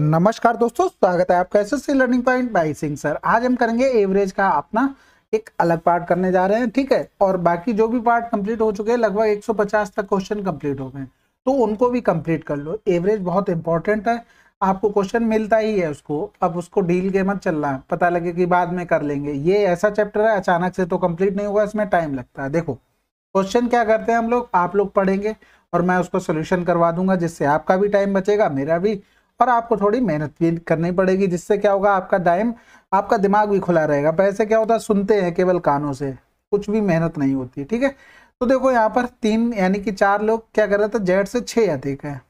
नमस्कार दोस्तों स्वागत है आपका SSC learning point by Singh sir आज हम करेंगे एवरेज का अपना एक अलग पार्ट करने जा रहे हैं ठीक है और बाकी जो भी पार्ट कंप्लीट हो चुके हैं लगभग 150 तक क्वेश्चन कंप्लीट हो गए तो उनको भी कंप्लीट कर लो एवरेज बहुत इंपॉर्टेंट है आपको क्वेश्चन मिलता ही है उसको अब उसको डील के मत चलना पता लगे कि बाद में कर लेंगे ये ऐसा चैप्टर है अचानक से तो कंप्लीट नहीं होगा इसमें टाइम लगता है देखो क्वेश्चन क्या करते हैं हम लोग आप लोग पढ़ेंगे और मैं उसको सोल्यूशन करवा दूंगा जिससे आपका भी टाइम बचेगा मेरा भी और आपको थोड़ी मेहनत भी करनी पड़ेगी जिससे क्या होगा आपका टाइम आपका दिमाग भी खुला रहेगा पैसे क्या होता है सुनते हैं केवल कानों से कुछ भी मेहनत नहीं होती ठीक है तो देखो यहाँ पर तीन यानी कि चार लोग क्या कर रहे थे जेड से छः अधिक है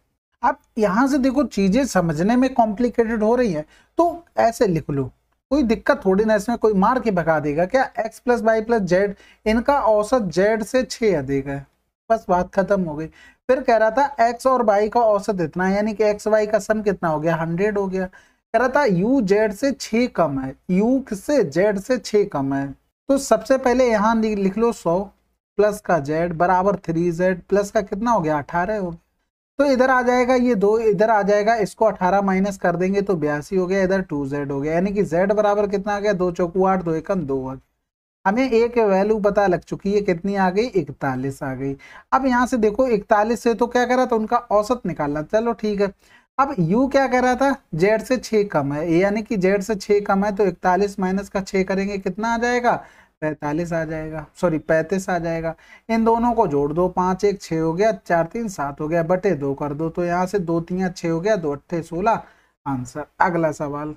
अब यहाँ से देखो चीज़ें समझने में कॉम्प्लिकेटेड हो रही है तो ऐसे लिख लो कोई दिक्कत थोड़ी ना इसमें कोई मार के भगा देगा क्या X plus Y plus Z इनका औसत जेड से छः अधिक है बस बात खत्म हो गई फिर कह रहा था एक्स और वाई का औसत इतना यानी कि एक्स वाई का सम कितना हो गया हंड्रेड हो गया कह रहा था यू जेड से छ कम है यू किससे जेड से छ कम है तो सबसे पहले यहाँ लिख लो सौ प्लस का जेड बराबर थ्री जेड प्लस का कितना हो गया अठारह हो गया तो इधर आ जाएगा ये दो इधर आ जाएगा इसको अठारह माइनस कर देंगे तो बयासी हो गया इधर टू जेड हो गया यानी कि जेड बराबर कितना आ गया दो चौकू आठ दो एकम दो आ हमें एक वैल्यू पता लग चुकी है कितनी आ गई इकतालीस आ गई अब यहाँ से देखो इकतालीस से तो क्या कर रहा था उनका औसत निकालना चलो ठीक है अब U क्या कह रहा था Z से छ कम है यानी कि Z से छ कम है तो इकतालीस माइनस का छः करेंगे कितना आ जाएगा पैंतालीस आ जाएगा सॉरी पैंतीस आ जाएगा इन दोनों को जोड़ दो पाँच एक छः हो गया चार तीन सात हो गया बटे दो कर दो तो यहाँ से दो तीन छः हो गया दो अट्ठे सोलह आंसर अगला सवाल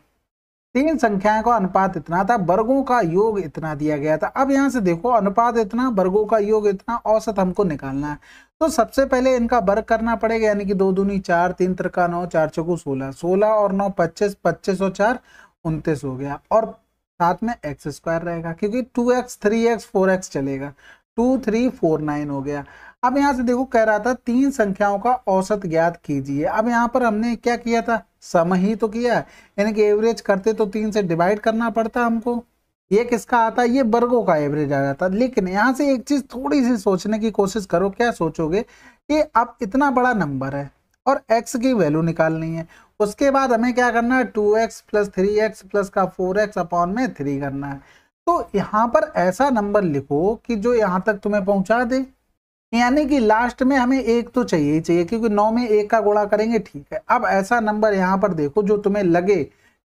तीन संख्याएं का अनुपात इतना था वर्गों का योग इतना दिया गया था अब यहाँ से देखो अनुपात इतना वर्गों का योग इतना औसत हमको निकालना है तो सबसे पहले इनका वर्ग करना पड़ेगा यानी कि दो दूनी चार तीन त्रिका नौ चार चौकू सोलह सोलह और नौ पच्चीस पच्चीस और चार उनतीस हो गया और साथ में एक्स स्क्वायर रहेगा क्योंकि two X three X four X चलेगा टू थ्री फोर नाइन हो गया अब यहाँ से देखो कह रहा था तीन संख्याओं का औसत ज्ञात कीजिए अब यहाँ पर हमने क्या किया था सम ही तो किया यानी कि एवरेज करते तो तीन से डिवाइड करना पड़ता हमको ये किसका आता है ये वर्गों का एवरेज आ जाता लेकिन यहाँ से एक चीज थोड़ी सी सोचने की कोशिश करो क्या सोचोगे कि अब इतना बड़ा नंबर है और x की वैल्यू निकालनी है उसके बाद हमें क्या करना है two X plus three X plus का फोर एक्स अपॉन में थ्री करना है तो यहाँ पर ऐसा नंबर लिखो कि जो यहाँ तक तुम्हें पहुँचा दे यानी कि लास्ट में हमें एक तो चाहिए ही चाहिए क्योंकि नौ में एक का गुणा करेंगे ठीक है अब ऐसा नंबर यहाँ पर देखो जो तुम्हें लगे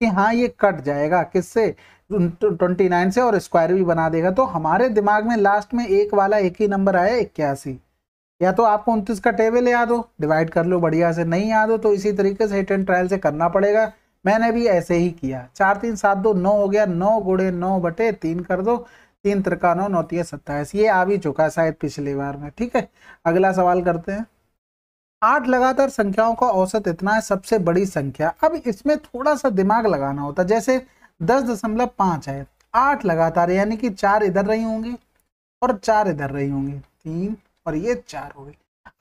कि हाँ ये कट जाएगा किससे ट्वेंटी नाइन तो से और स्क्वायर भी बना देगा तो हमारे दिमाग में लास्ट में एक वाला एक ही नंबर आया इक्यासी या तो आपको उनतीस का टेबल याद हो डिवाइड कर लो बढ़िया से नहीं याद हो तो इसी तरीके से हिट एंड ट्रायल से करना पड़ेगा मैंने भी ऐसे ही किया चार तीन सात दो नौ हो गया नौ गुड़े नौ बटे तीन कर दो तीन त्रिकानों नौतीय सत्ताईस ये आ भी चुका शायद पिछली बार में ठीक है अगला सवाल करते हैं आठ लगातार संख्याओं का औसत इतना है सबसे बड़ी संख्या अब इसमें थोड़ा सा दिमाग लगाना होता जैसे दस दशमलव पांच है आठ लगातार यानी कि चार इधर रही होंगी और चार इधर रही होंगी तीन और ये चार हो गई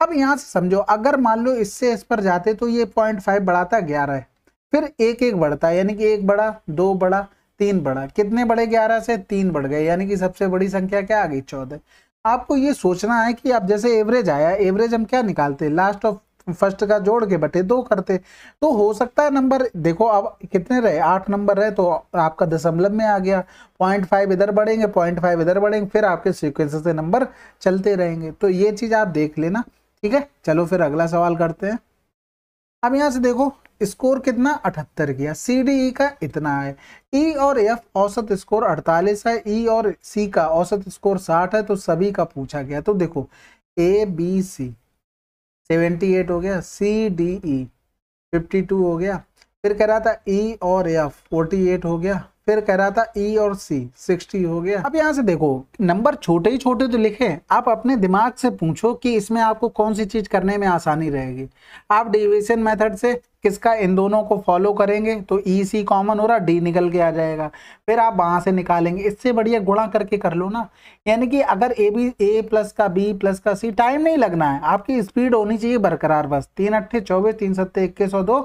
अब यहाँ से समझो अगर मान लो इससे इस पर जाते तो ये पॉइंट फाइव बढ़ाता ग्यारह है फिर एक एक बढ़ता यानी कि एक बड़ा दो बड़ा तीन बढ़ा कितने बढ़े ग्यारह से तीन बढ़ गए यानी कि सबसे बड़ी संख्या क्या आ गई चौदह आपको ये सोचना है कि आप जैसे एवरेज आया एवरेज हम क्या निकालते लास्ट ऑफ फर्स्ट का जोड़ के बटे दो करते तो हो सकता है नंबर देखो अब कितने रहे आठ नंबर रहे तो आपका दशमलव में आ गया पॉइंट फाइव इधर बढ़ेंगे पॉइंट फाइव इधर बढ़ेंगे फिर आपके सीक्वेंस से नंबर चलते रहेंगे तो ये चीज़ आप देख लेना ठीक है चलो फिर अगला सवाल करते हैं अब यहाँ से देखो स्कोर कितना अठहत्तर किया सी डी ई का इतना है ई e और एफ औसत स्कोर अड़तालीस है ई e और सी का औसत स्कोर साठ है तो सभी का पूछा गया तो देखो A B C seventy eight हो गया C D E fifty two हो गया फिर कह रहा था ई e और एफ एट हो गया फिर कह रहा था ई e और सी सिक्सटी हो गया अब यहाँ से देखो नंबर छोटे ही छोटे तो लिखे आप अपने दिमाग से पूछो कि इसमें आपको कौन सी चीज करने में आसानी रहेगी आप डिविजन मेथड से किसका इन दोनों को फॉलो करेंगे तो ई e, सी कॉमन हो रहा डी निकल के आ जाएगा फिर आप वहां से निकालेंगे इससे बढ़िया गुणा करके कर लो ना यानी कि अगर ए बी ए प्लस का बी प्लस का सी टाइम नहीं लगना है आपकी स्पीड होनी चाहिए बरकरार बस तीन अट्ठे चौबीस तीन सत्ते इक्कीस और दो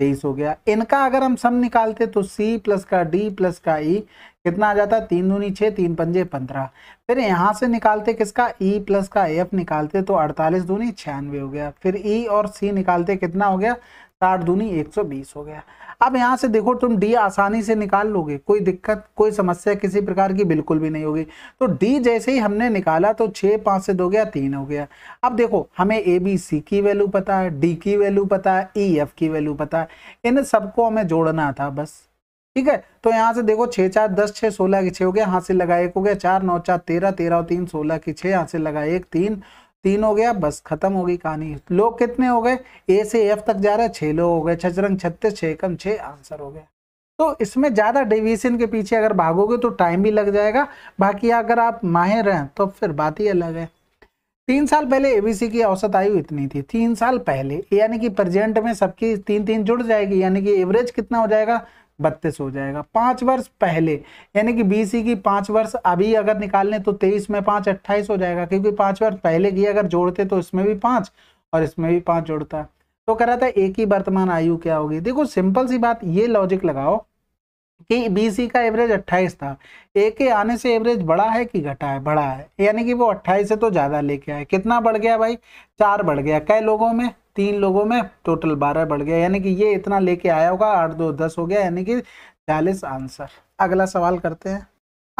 तेईस हो गया इनका अगर हम सम निकालते तो सी प्लस का डी प्लस का ई e कितना आ जाता तीन दूनी छः तीन पंजे पंद्रह फिर यहाँ से निकालते किसका ई e प्लस का एफ निकालते तो अड़तालीस दूनी छियानवे हो गया फिर ई e और सी निकालते कितना हो गया साठ दूनी एक सौ बीस हो गया अब यहाँ से देखो तुम डी आसानी से निकाल लोगे कोई दिक्कत कोई समस्या किसी प्रकार की बिल्कुल भी नहीं होगी तो डी जैसे ही हमने निकाला तो छः पाँच से दो गया तीन हो गया अब देखो हमें ए बी सी की वैल्यू पता है डी की वैल्यू पता है ई e, एफ की वैल्यू पता है इन सबको हमें जोड़ना था बस ठीक है तो यहाँ से देखो छः चार दस छः सोलह की छः हो गया यहाँ से लगा एक हो गया चार नौ चार तेरह तेरह और तीन सोलह की छः यहाँ से लगा एक तीन तीन हो गया बस खत्म हो गई कहानी लोग कितने हो गए ए से एफ तक जा रहे है लोग हो गए छचरंग छत्तीस छः कम छः आंसर हो गया तो इसमें ज़्यादा डिवीजन के पीछे अगर भागोगे तो टाइम भी लग जाएगा बाकी अगर आप माहिर हैं तो फिर बात ही अलग है तीन साल पहले एबीसी की औसत आयु इतनी थी तीन साल पहले यानी कि प्रेजेंट में सबकी तीन तीन जुड़ जाएगी यानी कि एवरेज कितना हो जाएगा बत्तीस हो जाएगा पांच वर्ष पहले यानी कि बीसी की पांच वर्ष अभी अगर निकाल लें तो तेईस में पाँच अट्ठाईस हो जाएगा क्योंकि पांच वर्ष पहले की अगर जोड़ते तो इसमें भी पांच और इसमें भी पांच जोड़ता है तो कह रहा था एक ही वर्तमान आयु क्या होगी देखो सिंपल सी बात ये लॉजिक लगाओ कि बीसी का एवरेज अट्ठाईस था ए के आने से एवरेज बढ़ा है कि घटा है बढ़ा है यानी कि वो अट्ठाईस से तो ज़्यादा लेके आए कितना बढ़ गया भाई चार बढ़ गया कई लोगों में तीन लोगों में टोटल बारह बढ़ गया यानी कि ये इतना लेके आया होगा आठ दो दस हो गया यानी कि चालीस आंसर अगला सवाल करते हैं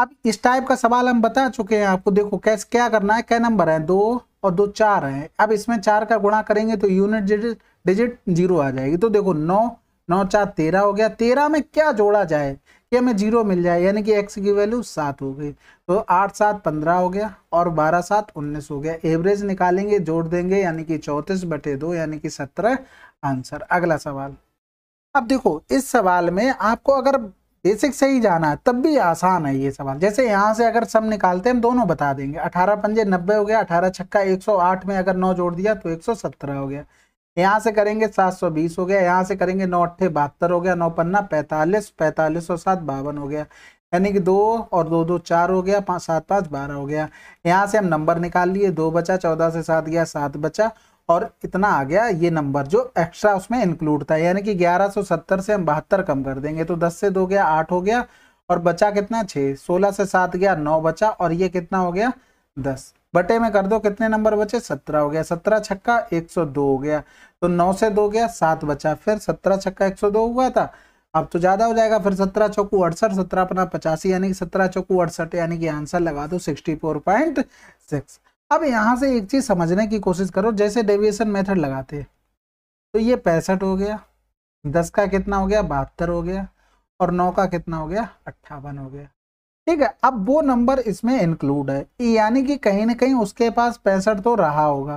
अब इस टाइप का सवाल हम बता चुके हैं आपको देखो कैसे क्या करना है क्या नंबर है दो और दो चार है अब इसमें चार का गुणा करेंगे तो यूनिट डिजिट डिजिट जीरो आ जाएगी तो देखो नौ नौ चार तेरह हो गया तेरह में क्या जोड़ा जाए कि में जीरो मिल जाए यानी कि एक्स की वैल्यू सात हो गई तो आठ सात पंद्रह हो गया और बारह सात उन्नीस हो गया एवरेज निकालेंगे जोड़ देंगे यानी कि चौंतीस बटे दो यानी कि सत्रह आंसर अगला सवाल अब देखो इस सवाल में आपको अगर बेसिक से ही जाना है तब भी आसान है ये सवाल जैसे यहाँ से अगर सम निकालते हैं हम दोनों बता देंगे अठारह पंजे नब्बे हो गया अठारह छक्का एक सौ आठ में अगर नौ जोड़ दिया तो एक सौ सत्रह हो गया यहाँ से करेंगे सात सौ बीस हो गया यहाँ से करेंगे नौ अट्ठे बहत्तर हो गया नौ पन्ना पैंतालीस पैंतालीस और सात बावन हो गया यानी कि दो और दो दो चार हो गया पाँच सात पाँच बारह हो गया यहाँ से हम नंबर निकाल लिए दो बचा चौदह से सात गया सात बचा और इतना आ गया ये नंबर जो एक्स्ट्रा उसमें इंक्लूड था यानी कि सत्तर से हम बहत्तर कम कर देंगे तो दस से दो गया आठ हो गया और बचा कितना छः सोलह से सात गया नौ बचा और ये कितना हो गया दस बटे में कर दो कितने नंबर बचे सत्रह हो गया सत्रह छक्का एक सौ दो हो गया तो नौ से दो गया सात बचा फिर सत्रह छक्का एक सौ दो हुआ था अब तो ज़्यादा हो जाएगा फिर सत्रह चौकू अड़सठ सत्रह अपना पचासी यानी कि सत्रह चौकू अड़सठ यानी कि आंसर लगा दो सिक्सटी फोर पॉइंट सिक्स अब यहाँ से एक चीज़ समझने की कोशिश करो जैसे डेविएशन मेथड लगाते तो ये पैंसठ हो गया दस का कितना हो गया बहत्तर हो गया और नौ का कितना हो गया अट्ठावन हो गया ठीक है अब वो नंबर इसमें इंक्लूड है यानी कि कहीं ना कहीं उसके पास पैंसठ तो रहा होगा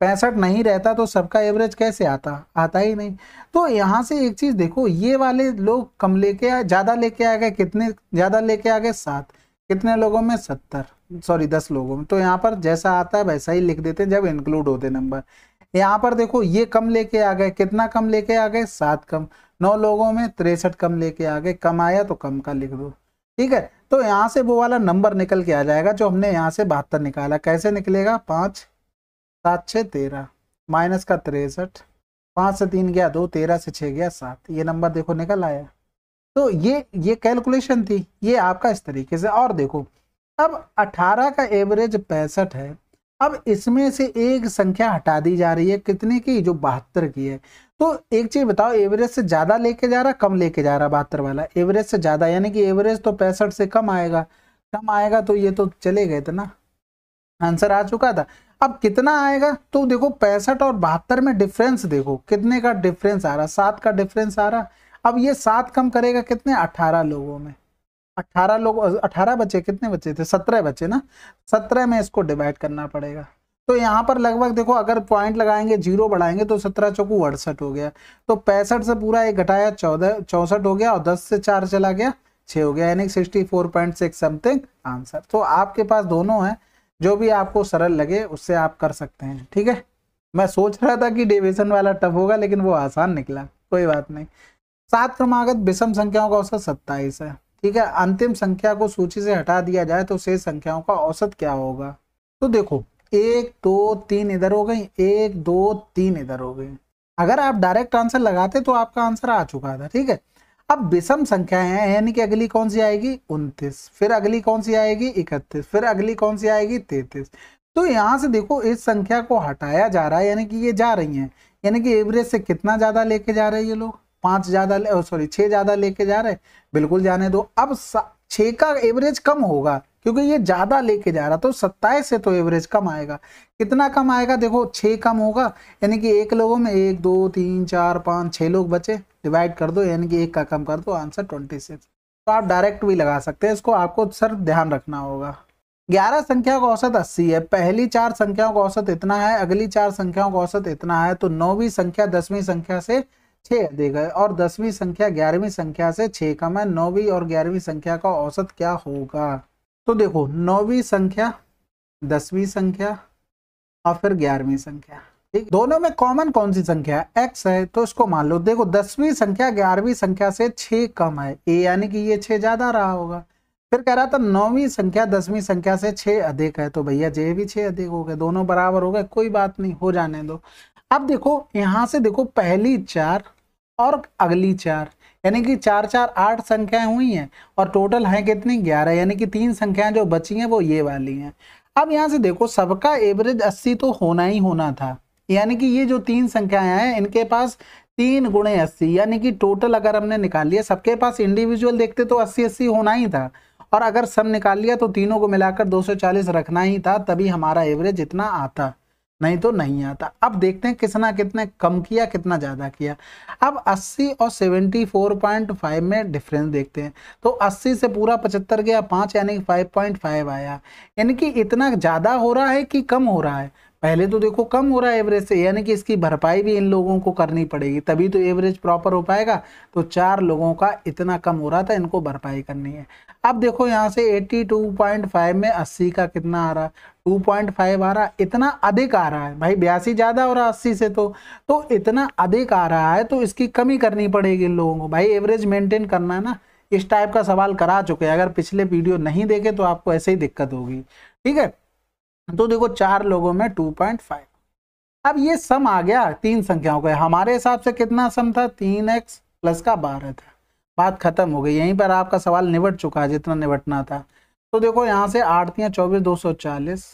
पैंसठ नहीं रहता तो सबका एवरेज कैसे आता आता ही नहीं तो यहाँ से एक चीज़ देखो ये वाले लोग कम लेके आए ज़्यादा लेके आ गए कितने ज़्यादा लेके आ गए सात कितने लोगों में सत्तर सॉरी दस लोगों में तो यहाँ पर जैसा आता है वैसा ही लिख देते हैं जब इंक्लूड होते नंबर यहाँ पर देखो ये कम लेके आ गए कितना कम लेके आ गए सात कम नौ लोगों में तिरसठ कम लेके आ गए कम आया तो कम का लिख दो ठीक है तो यहाँ से वो वाला नंबर निकल के आ जाएगा जो हमने यहाँ से बहत्तर निकाला कैसे निकलेगा पाँच सात छः तेरह माइनस का तिरसठ पाँच से तीन गया दो तेरह से छः गया सात ये नंबर देखो निकल आया तो ये ये कैलकुलेशन थी ये आपका इस तरीके से और देखो अब अठारह का एवरेज पैंसठ है अब इसमें से एक संख्या हटा दी जा रही है कितने की जो बहत्तर की है तो एक चीज बताओ एवरेज से ज्यादा लेके जा रहा कम लेके जा रहा बहत्तर वाला एवरेज से ज्यादा यानी कि एवरेज तो पैंसठ से कम आएगा कम आएगा तो ये तो चले गए थे ना आंसर आ चुका था अब कितना आएगा तो देखो पैंसठ और बहत्तर में डिफरेंस देखो कितने का डिफरेंस आ रहा सात का डिफरेंस आ रहा अब ये सात कम करेगा कितने अठारह लोगों में अठारह लोग अठारह बच्चे कितने बच्चे थे सत्रह बच्चे ना सत्रह में इसको डिवाइड करना पड़ेगा तो यहाँ पर लगभग देखो अगर पॉइंट लगाएंगे जीरो बढ़ाएंगे तो सत्रह चौकू अड़सठ हो गया तो पैंसठ से पूरा एक घटाया चौदह चौसठ हो गया और दस से चार चला गया छः हो गया यानी sixty four point six something answer तो आपके पास दोनों हैं जो भी आपको सरल लगे उससे आप कर सकते हैं ठीक है मैं सोच रहा था कि डिविजन वाला टफ होगा लेकिन वो आसान निकला कोई बात नहीं सात क्रमागत विषम संख्याओं का औसत सत्ताईस है ठीक है अंतिम संख्या को सूची से हटा दिया जाए तो शेष संख्याओं का औसत क्या होगा तो देखो एक दो तीन इधर हो गई एक दो तीन इधर हो गई अगर आप डायरेक्ट आंसर लगाते तो आपका आंसर आ चुका था ठीक है अब विषम संख्याएं हैं यानी कि अगली कौन सी आएगी उनतीस फिर अगली कौन सी आएगी इकतीस फिर अगली कौन सी आएगी तैतीस तो यहाँ से देखो इस संख्या को हटाया जा रहा है यानी कि ये जा रही है यानी कि एवरेज से कितना ज़्यादा लेके जा रहे हैं ये लोग पांच ज़्यादा सॉरी छह ज़्यादा लेके जा रहे हैं बिल्कुल जाने दो अब छः का एवरेज कम होगा क्योंकि ये ज़्यादा लेके जा रहा तो सत्ताईस से तो एवरेज कम आएगा कितना कम आएगा देखो छः कम होगा यानी कि एक लोगों में एक दो तीन चार पाँच छः लोग बचे डिवाइड कर दो यानी कि एक का कम कर दो आंसर ट्वेंटी सिक्स तो आप डायरेक्ट भी लगा सकते हैं इसको आपको सर ध्यान रखना होगा ग्यारह संख्या का औसत अस्सी है पहली चार संख्याओं का औसत इतना है अगली चार संख्याओं का औसत इतना है तो नौवीं संख्या दसवीं संख्या से छः देगा और दसवीं संख्या ग्यारहवीं संख्या से छः कम है नौवीं और ग्यारहवीं संख्या का औसत क्या होगा तो देखो नौवीं संख्या दसवीं संख्या और फिर ग्यारहवीं संख्या ठीक दोनों में कॉमन कौन सी संख्या है एक्स है तो इसको मान लो देखो दसवीं संख्या ग्यारहवीं संख्या से छ कम है ए यानी कि ये छे ज़्यादा रहा होगा फिर कह रहा था नौवीं संख्या दसवीं संख्या से छः अधिक है तो भैया जे भी छः अधिक हो गए दोनों बराबर हो गए कोई बात नहीं हो जाने दो अब देखो यहां से देखो पहली चार और अगली चार यानी कि चार चार आठ संख्याएं हुई हैं और टोटल हैं कितनी ग्यारह यानी कि तीन संख्याएं जो बची हैं वो ये वाली हैं अब यहाँ से देखो सबका एवरेज अस्सी तो होना ही होना था यानी कि ये जो तीन संख्याएं हैं इनके पास तीन गुणे अस्सी यानी कि टोटल अगर हमने निकाल लिया सबके पास इंडिविजुअल देखते तो अस्सी अस्सी होना ही था और अगर सम निकाल लिया तो तीनों को मिलाकर 240 रखना ही था तभी हमारा एवरेज इतना आता नहीं तो नहीं आता अब देखते हैं किसना कितने कम किया कितना ज़्यादा किया अब 80 और 74.5 में डिफरेंस देखते हैं तो 80 से पूरा पचहत्तर गया पाँच यानी 5.5 आया यानी कि इतना ज़्यादा हो रहा है कि कम हो रहा है पहले तो देखो कम हो रहा है एवरेज से यानी कि इसकी भरपाई भी इन लोगों को करनी पड़ेगी तभी तो एवरेज प्रॉपर हो पाएगा तो चार लोगों का इतना कम हो रहा था इनको भरपाई करनी है अब देखो यहाँ से 82.5 में 80 का कितना आ रहा 2.5 आ रहा इतना अधिक आ रहा है भाई बयासी ज़्यादा हो रहा है अस्सी से तो तो इतना अधिक आ रहा है तो इसकी कमी करनी पड़ेगी इन लोगों को भाई एवरेज मेंटेन करना है ना इस टाइप का सवाल करा चुके हैं अगर पिछले वीडियो नहीं देखे तो आपको ऐसे ही दिक्कत होगी ठीक है तो देखो चार लोगों में टू पॉइंट फाइव अब ये सम आ गया तीन संख्याओं का हमारे हिसाब से कितना सम था तीन एक्स प्लस का बारह था बात खत्म हो गई यहीं पर आपका सवाल निबट चुका है जितना निबटना था तो देखो यहाँ से आठतियाँ चौबीस दो सौ चालीस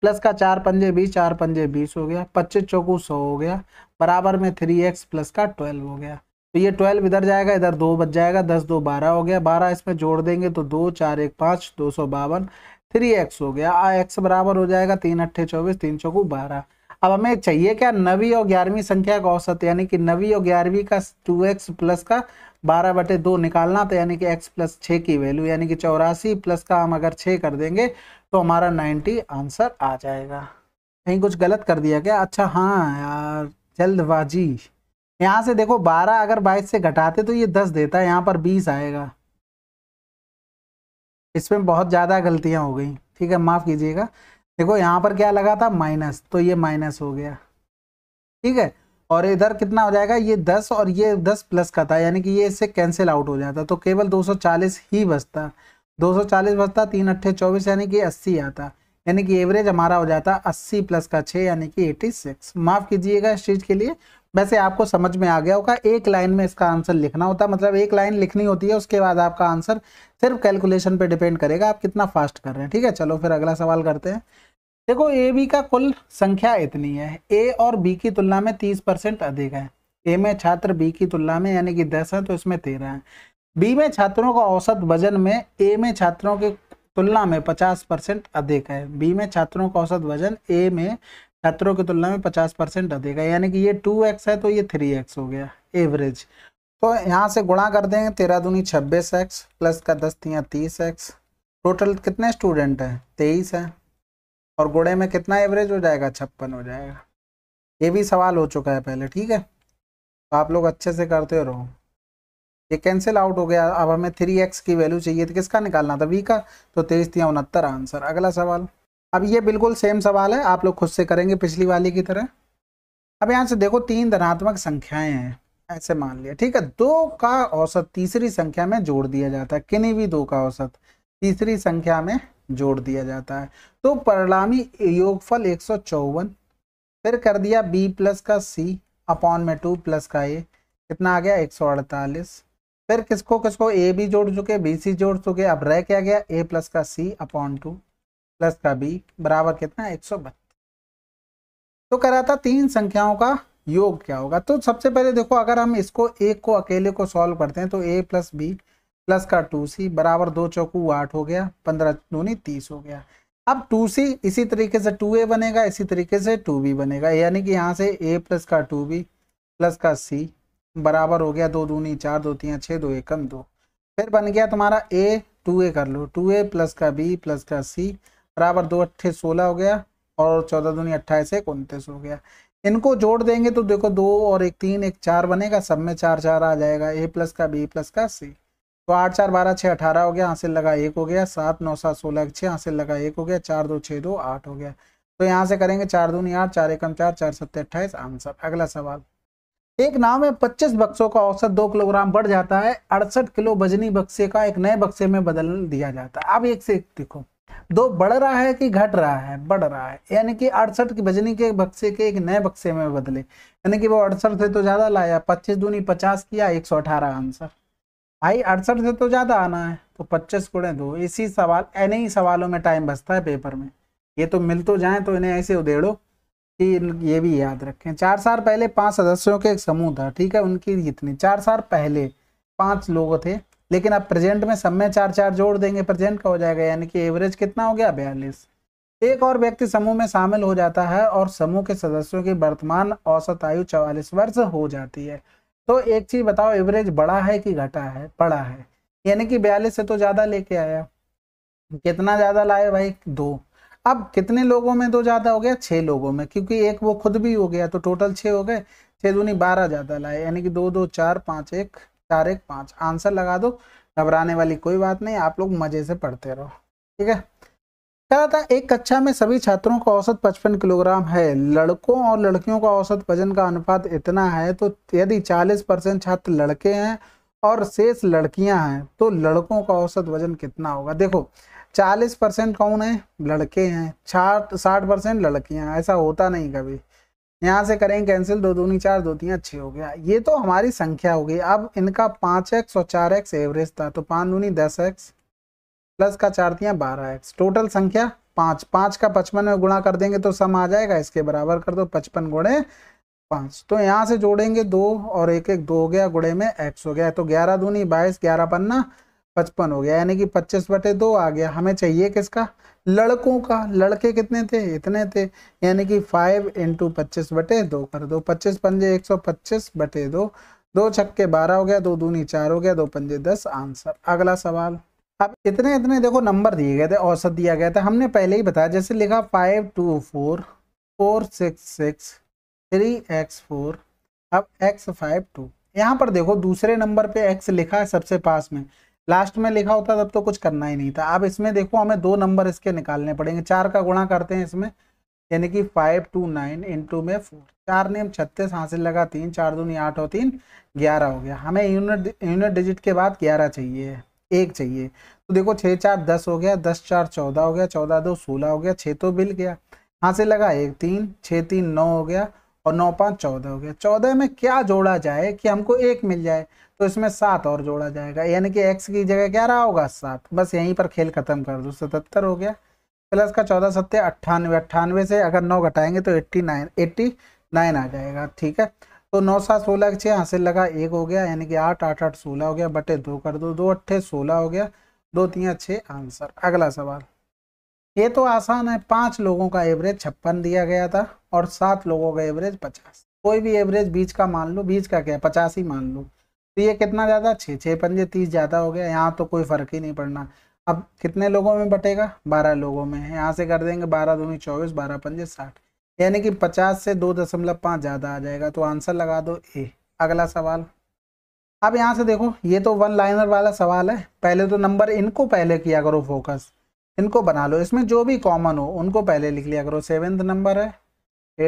प्लस का चार पंजे बीस चार पंजे बीस हो गया पच्चीस चौकू सौ हो गया बराबर में थ्री एक्स प्लस का ट्वेल्व हो गया तो ये ट्वेल्व इधर जाएगा इधर दो बच जाएगा दस दो बारह हो गया बारह इसमें जोड़ देंगे तो दो चार एक पाँच दो सौ बावन थ्री एक्स हो गया एक्स बराबर हो जाएगा तीन अट्ठे चौबीस तीन चौकू बारह अब हमें चाहिए क्या नवी और ग्यारहवीं संख्या का औसत यानी कि नवी और ग्यारहवीं का टू एक्स प्लस का बारह बटे दो निकालना था तो यानी कि एक्स प्लस छः की वैल्यू यानी कि चौरासी प्लस का हम अगर छः कर देंगे तो हमारा नाइन्टी आंसर आ जाएगा कहीं कुछ गलत कर दिया क्या अच्छा हाँ यार जल्दबाजी यहाँ से देखो बारह अगर बाईस से घटाते तो ये दस देता है यहाँ पर बीस आएगा इसमें बहुत ज़्यादा गलतियाँ हो गई ठीक है माफ़ कीजिएगा देखो यहाँ पर क्या लगा था माइनस तो ये माइनस हो गया ठीक है और इधर कितना हो जाएगा ये दस और ये दस प्लस का था यानी कि ये इससे कैंसिल आउट हो जाता तो केवल 240 ही बचता 240 बचता तीन अट्ठे चौबीस यानी कि 80 आता यानी कि एवरेज हमारा हो जाता 80 प्लस का 6 यानी कि 86 माफ़ कीजिएगा इस चीज़ के लिए वैसे आपको समझ में आ गया होगा एक लाइन में इसका आंसर लिखना होता है मतलब एक लाइन लिखनी होती है उसके बाद आपका आंसर सिर्फ कैलकुलेशन पे डिपेंड करेगा आप कितना फास्ट कर रहे हैं ठीक है चलो फिर अगला सवाल करते हैं देखो ए बी का कुल संख्या इतनी है ए और बी की तुलना में तीस परसेंट अधिक है ए में छात्र बी की तुलना में यानी कि दस है तो इसमें तेरह है बी में छात्रों का औसत वजन में ए में छात्रों के तुलना में पचास परसेंट अधिक है बी में छात्रों का औसत वजन ए में छात्रों की तुलना में पचास परसेंट अधिक है यानी कि ये टू एक्स है तो ये थ्री एक्स हो गया एवरेज तो यहाँ से गुणा कर देंगे तेरह दूनी छब्बीस एक्स प्लस का दस तियाँ तीस एक्स टोटल कितने स्टूडेंट हैं तेईस हैं और गुड़े में कितना एवरेज हो जाएगा छप्पन हो जाएगा ये भी सवाल हो चुका है पहले ठीक है तो आप लोग अच्छे से करते रहो ये कैंसिल आउट हो गया अब हमें थ्री एक्स की वैल्यू चाहिए तो किसका निकालना था वी का तो तेईस तिया उनहत्तर आंसर अगला सवाल अब ये बिल्कुल सेम सवाल है आप लोग खुद से करेंगे पिछली वाली की तरह अब यहाँ से देखो तीन धनात्मक संख्याएं हैं ऐसे मान लिया ठीक है दो का औसत तीसरी संख्या में जोड़ दिया जाता है किन्हीं भी दो का औसत तीसरी संख्या में जोड़ दिया जाता है तो परिणामी योगफल एक फिर कर दिया बी प्लस का सी अपॉन में टू प्लस का ए कितना आ गया अड़तालीस फिर किसको किसको ए भी जोड़ चुके बी सी जोड़ चुके अब रह क्या गया ए प्लस का सी अपॉन टू प्लस का बी बराबर कितना एक सौ बत्तीस तो कह रहा था तीन संख्याओं का योग क्या होगा तो सबसे पहले देखो अगर हम इसको एक को अकेले को सॉल्व करते हैं तो ए प्लस बी प्लस का टू सी बराबर दो चौकू आठ हो गया पंद्रह दूनी तीस हो गया अब टू सी इसी तरीके से टू ए बनेगा इसी तरीके से टू बी बनेगा यानी कि यहाँ से ए प्लस का टू बी प्लस का सी बराबर हो गया दो दूनी चार दो तीन छः दो एकम दो फिर बन गया तुम्हारा ए टू ए कर लो टू ए प्लस का बी प्लस का सी बराबर दो अट्ठे सोलह हो गया और चौदह दूनी अट्ठाईस एक उनतीस हो गया इनको जोड़ देंगे तो देखो दो और एक तीन एक चार बनेगा सब में चार चार आ जाएगा ए प्लस का बी प्लस का सी तो आठ चार बारह छः अठारह हो गया हासिल लगा एक हो गया सात नौ सात सोलह छः हासिल लगा एक हो गया चार दो छः दो आठ हो गया तो यहाँ से करेंगे चार दूनी आठ चार एकम चार चार सत्य अट्ठाईस आंसर अगला सवाल एक नाव में 25 बक्सों का औसत दो किलोग्राम बढ़ जाता है अड़सठ किलो बजनी बक्से का एक नए बक्से में बदल दिया जाता है अब एक से एक देखो दो बढ़ रहा है कि घट रहा है बढ़ रहा है यानी कि अड़सठ की भजनी के बक्से के एक नए बक्से में बदले यानी कि वो अड़सठ से तो ज़्यादा लाया पच्चीस दूनी पचास किया एक सौ अठारह आंसर भाई अड़सठ से तो ज़्यादा आना है तो पच्चीस गुड़े दो इसी सवाल ऐने ही सवालों में टाइम बचता है पेपर में ये तो मिल तो जाए तो इन्हें ऐसे उधेड़ो कि ये भी याद रखें चार साल पहले पांच सदस्यों के एक समूह था ठीक है उनकी जितनी चार साल पहले पांच लोग थे लेकिन आप प्रेजेंट में सब में चार चार जोड़ देंगे प्रेजेंट का हो जाएगा यानी कि एवरेज कितना हो गया बयालीस एक और व्यक्ति समूह में शामिल हो जाता है और समूह के सदस्यों की वर्तमान औसत आयु चौवालीस वर्ष हो जाती है तो एक चीज बताओ एवरेज बड़ा है कि घटा है बड़ा है यानी कि बयालीस से तो ज्यादा लेके आया कितना ज्यादा लाए भाई दो अब कितने लोगों में दो ज्यादा हो गया छह लोगों में क्योंकि एक वो खुद भी हो गया तो टोटल छह हो गए छह दूनी बारह ज्यादा लाए यानी कि दो दो चार पाँच एक चार एक पाँच आंसर लगा दो घबराने वाली कोई बात नहीं आप लोग मज़े से पढ़ते रहो ठीक है क्या था एक कक्षा में सभी छात्रों का औसत 55 किलोग्राम है लड़कों और लड़कियों का औसत वजन का अनुपात इतना है तो यदि 40 परसेंट छात्र लड़के हैं और शेष लड़कियां हैं तो लड़कों का औसत वजन कितना होगा देखो 40 परसेंट कौन है लड़के हैं छाठ साठ परसेंट लड़कियाँ ऐसा होता नहीं कभी यहाँ से करें कैंसिल दो दूनी चार दो तीन अच्छी हो गया ये तो हमारी संख्या हो गई अब इनका पाँच एक्स और चार एक्स एवरेज था तो पाँच दूनी दस एक्स प्लस का चार दिया बारह एक्स टोटल संख्या पाँच पाँच का पचपन में गुणा कर देंगे तो सम आ जाएगा इसके बराबर कर दो पचपन गुणे पाँच तो यहाँ से जोड़ेंगे दो और एक एक दो हो गया गुणे में एक्स हो गया तो ग्यारह दूनी बाईस ग्यारह पन्ना पचपन हो गया यानी कि पच्चीस बटे दो आ गया हमें चाहिए किसका लड़कों का लड़के कितने थे इतने थे यानी कि फाइव इंटू पच्चीस बटे दो कर दो पच्चीस पंजे एक सौ पच्चीस बटे दो दो छक्के बारह हो गया दो दूनी चार हो गया दो पंजे दस आंसर अगला सवाल अब इतने इतने देखो नंबर दिए गए थे औसत दिया गया था हमने पहले ही बताया जैसे लिखा five two four four six six three X four अब एक्स फाइव टू यहाँ पर देखो दूसरे नंबर पे एक्स लिखा है सबसे पास में लास्ट में लिखा होता तब तो कुछ करना ही नहीं था अब इसमें देखो हमें दो नंबर इसके निकालने पड़ेंगे चार का गुणा करते हैं इसमें यानी कि फाइव टू नाइन इंटू में फोर चार ने हम छत्तीस हासिल लगा तीन चार दूनी आठ और तीन ग्यारह हो गया हमें यूनिट यूनिट डिजिट के बाद ग्यारह चाहिए एक चाहिए तो देखो छः चार दस हो गया दस चार चौदह हो गया चौदह दो सोलह हो गया छः तो मिल गया हासिल लगा एक तीन छः तीन नौ हो गया और नौ पाँच चौदह हो गया चौदह में क्या जोड़ा जाए कि हमको एक मिल जाए तो इसमें सात और जोड़ा जाएगा यानी कि एक्स की जगह क्या रहा होगा सात बस यहीं पर खेल खत्म कर दो सतहत्तर हो गया प्लस का चौदह सत्य अट्ठानवे अट्ठानवे से अगर नौ घटाएंगे तो एट्टी नाइन एट्टी नाइन आ जाएगा ठीक है तो नौ सात सोलह छः हासिल लगा एक हो गया यानी कि आठ आठ आठ सोलह हो गया बटे दो कर दो दो अट्ठे सोलह हो गया दो तीन छः आंसर अगला सवाल ये तो आसान है पाँच लोगों का एवरेज छप्पन दिया गया था और सात लोगों का एवरेज पचास कोई भी एवरेज बीच का मान लो बीच का क्या है पचास ही मान लो तो ये कितना ज़्यादा छः छः पंजे तीस ज़्यादा हो गया यहाँ तो कोई फ़र्क ही नहीं पड़ना अब कितने लोगों में बटेगा बारह लोगों में यहाँ से कर देंगे बारह दूनी चौबीस बारह पंजे साठ यानी कि पचास से दो दशमलव पाँच ज़्यादा आ जाएगा तो आंसर लगा दो ए अगला सवाल अब यहाँ से देखो ये तो वन लाइनर वाला सवाल है पहले तो नंबर इनको पहले किया करो फोकस इनको बना लो इसमें जो भी कॉमन हो उनको पहले लिख लिया करो सेवेंथ नंबर है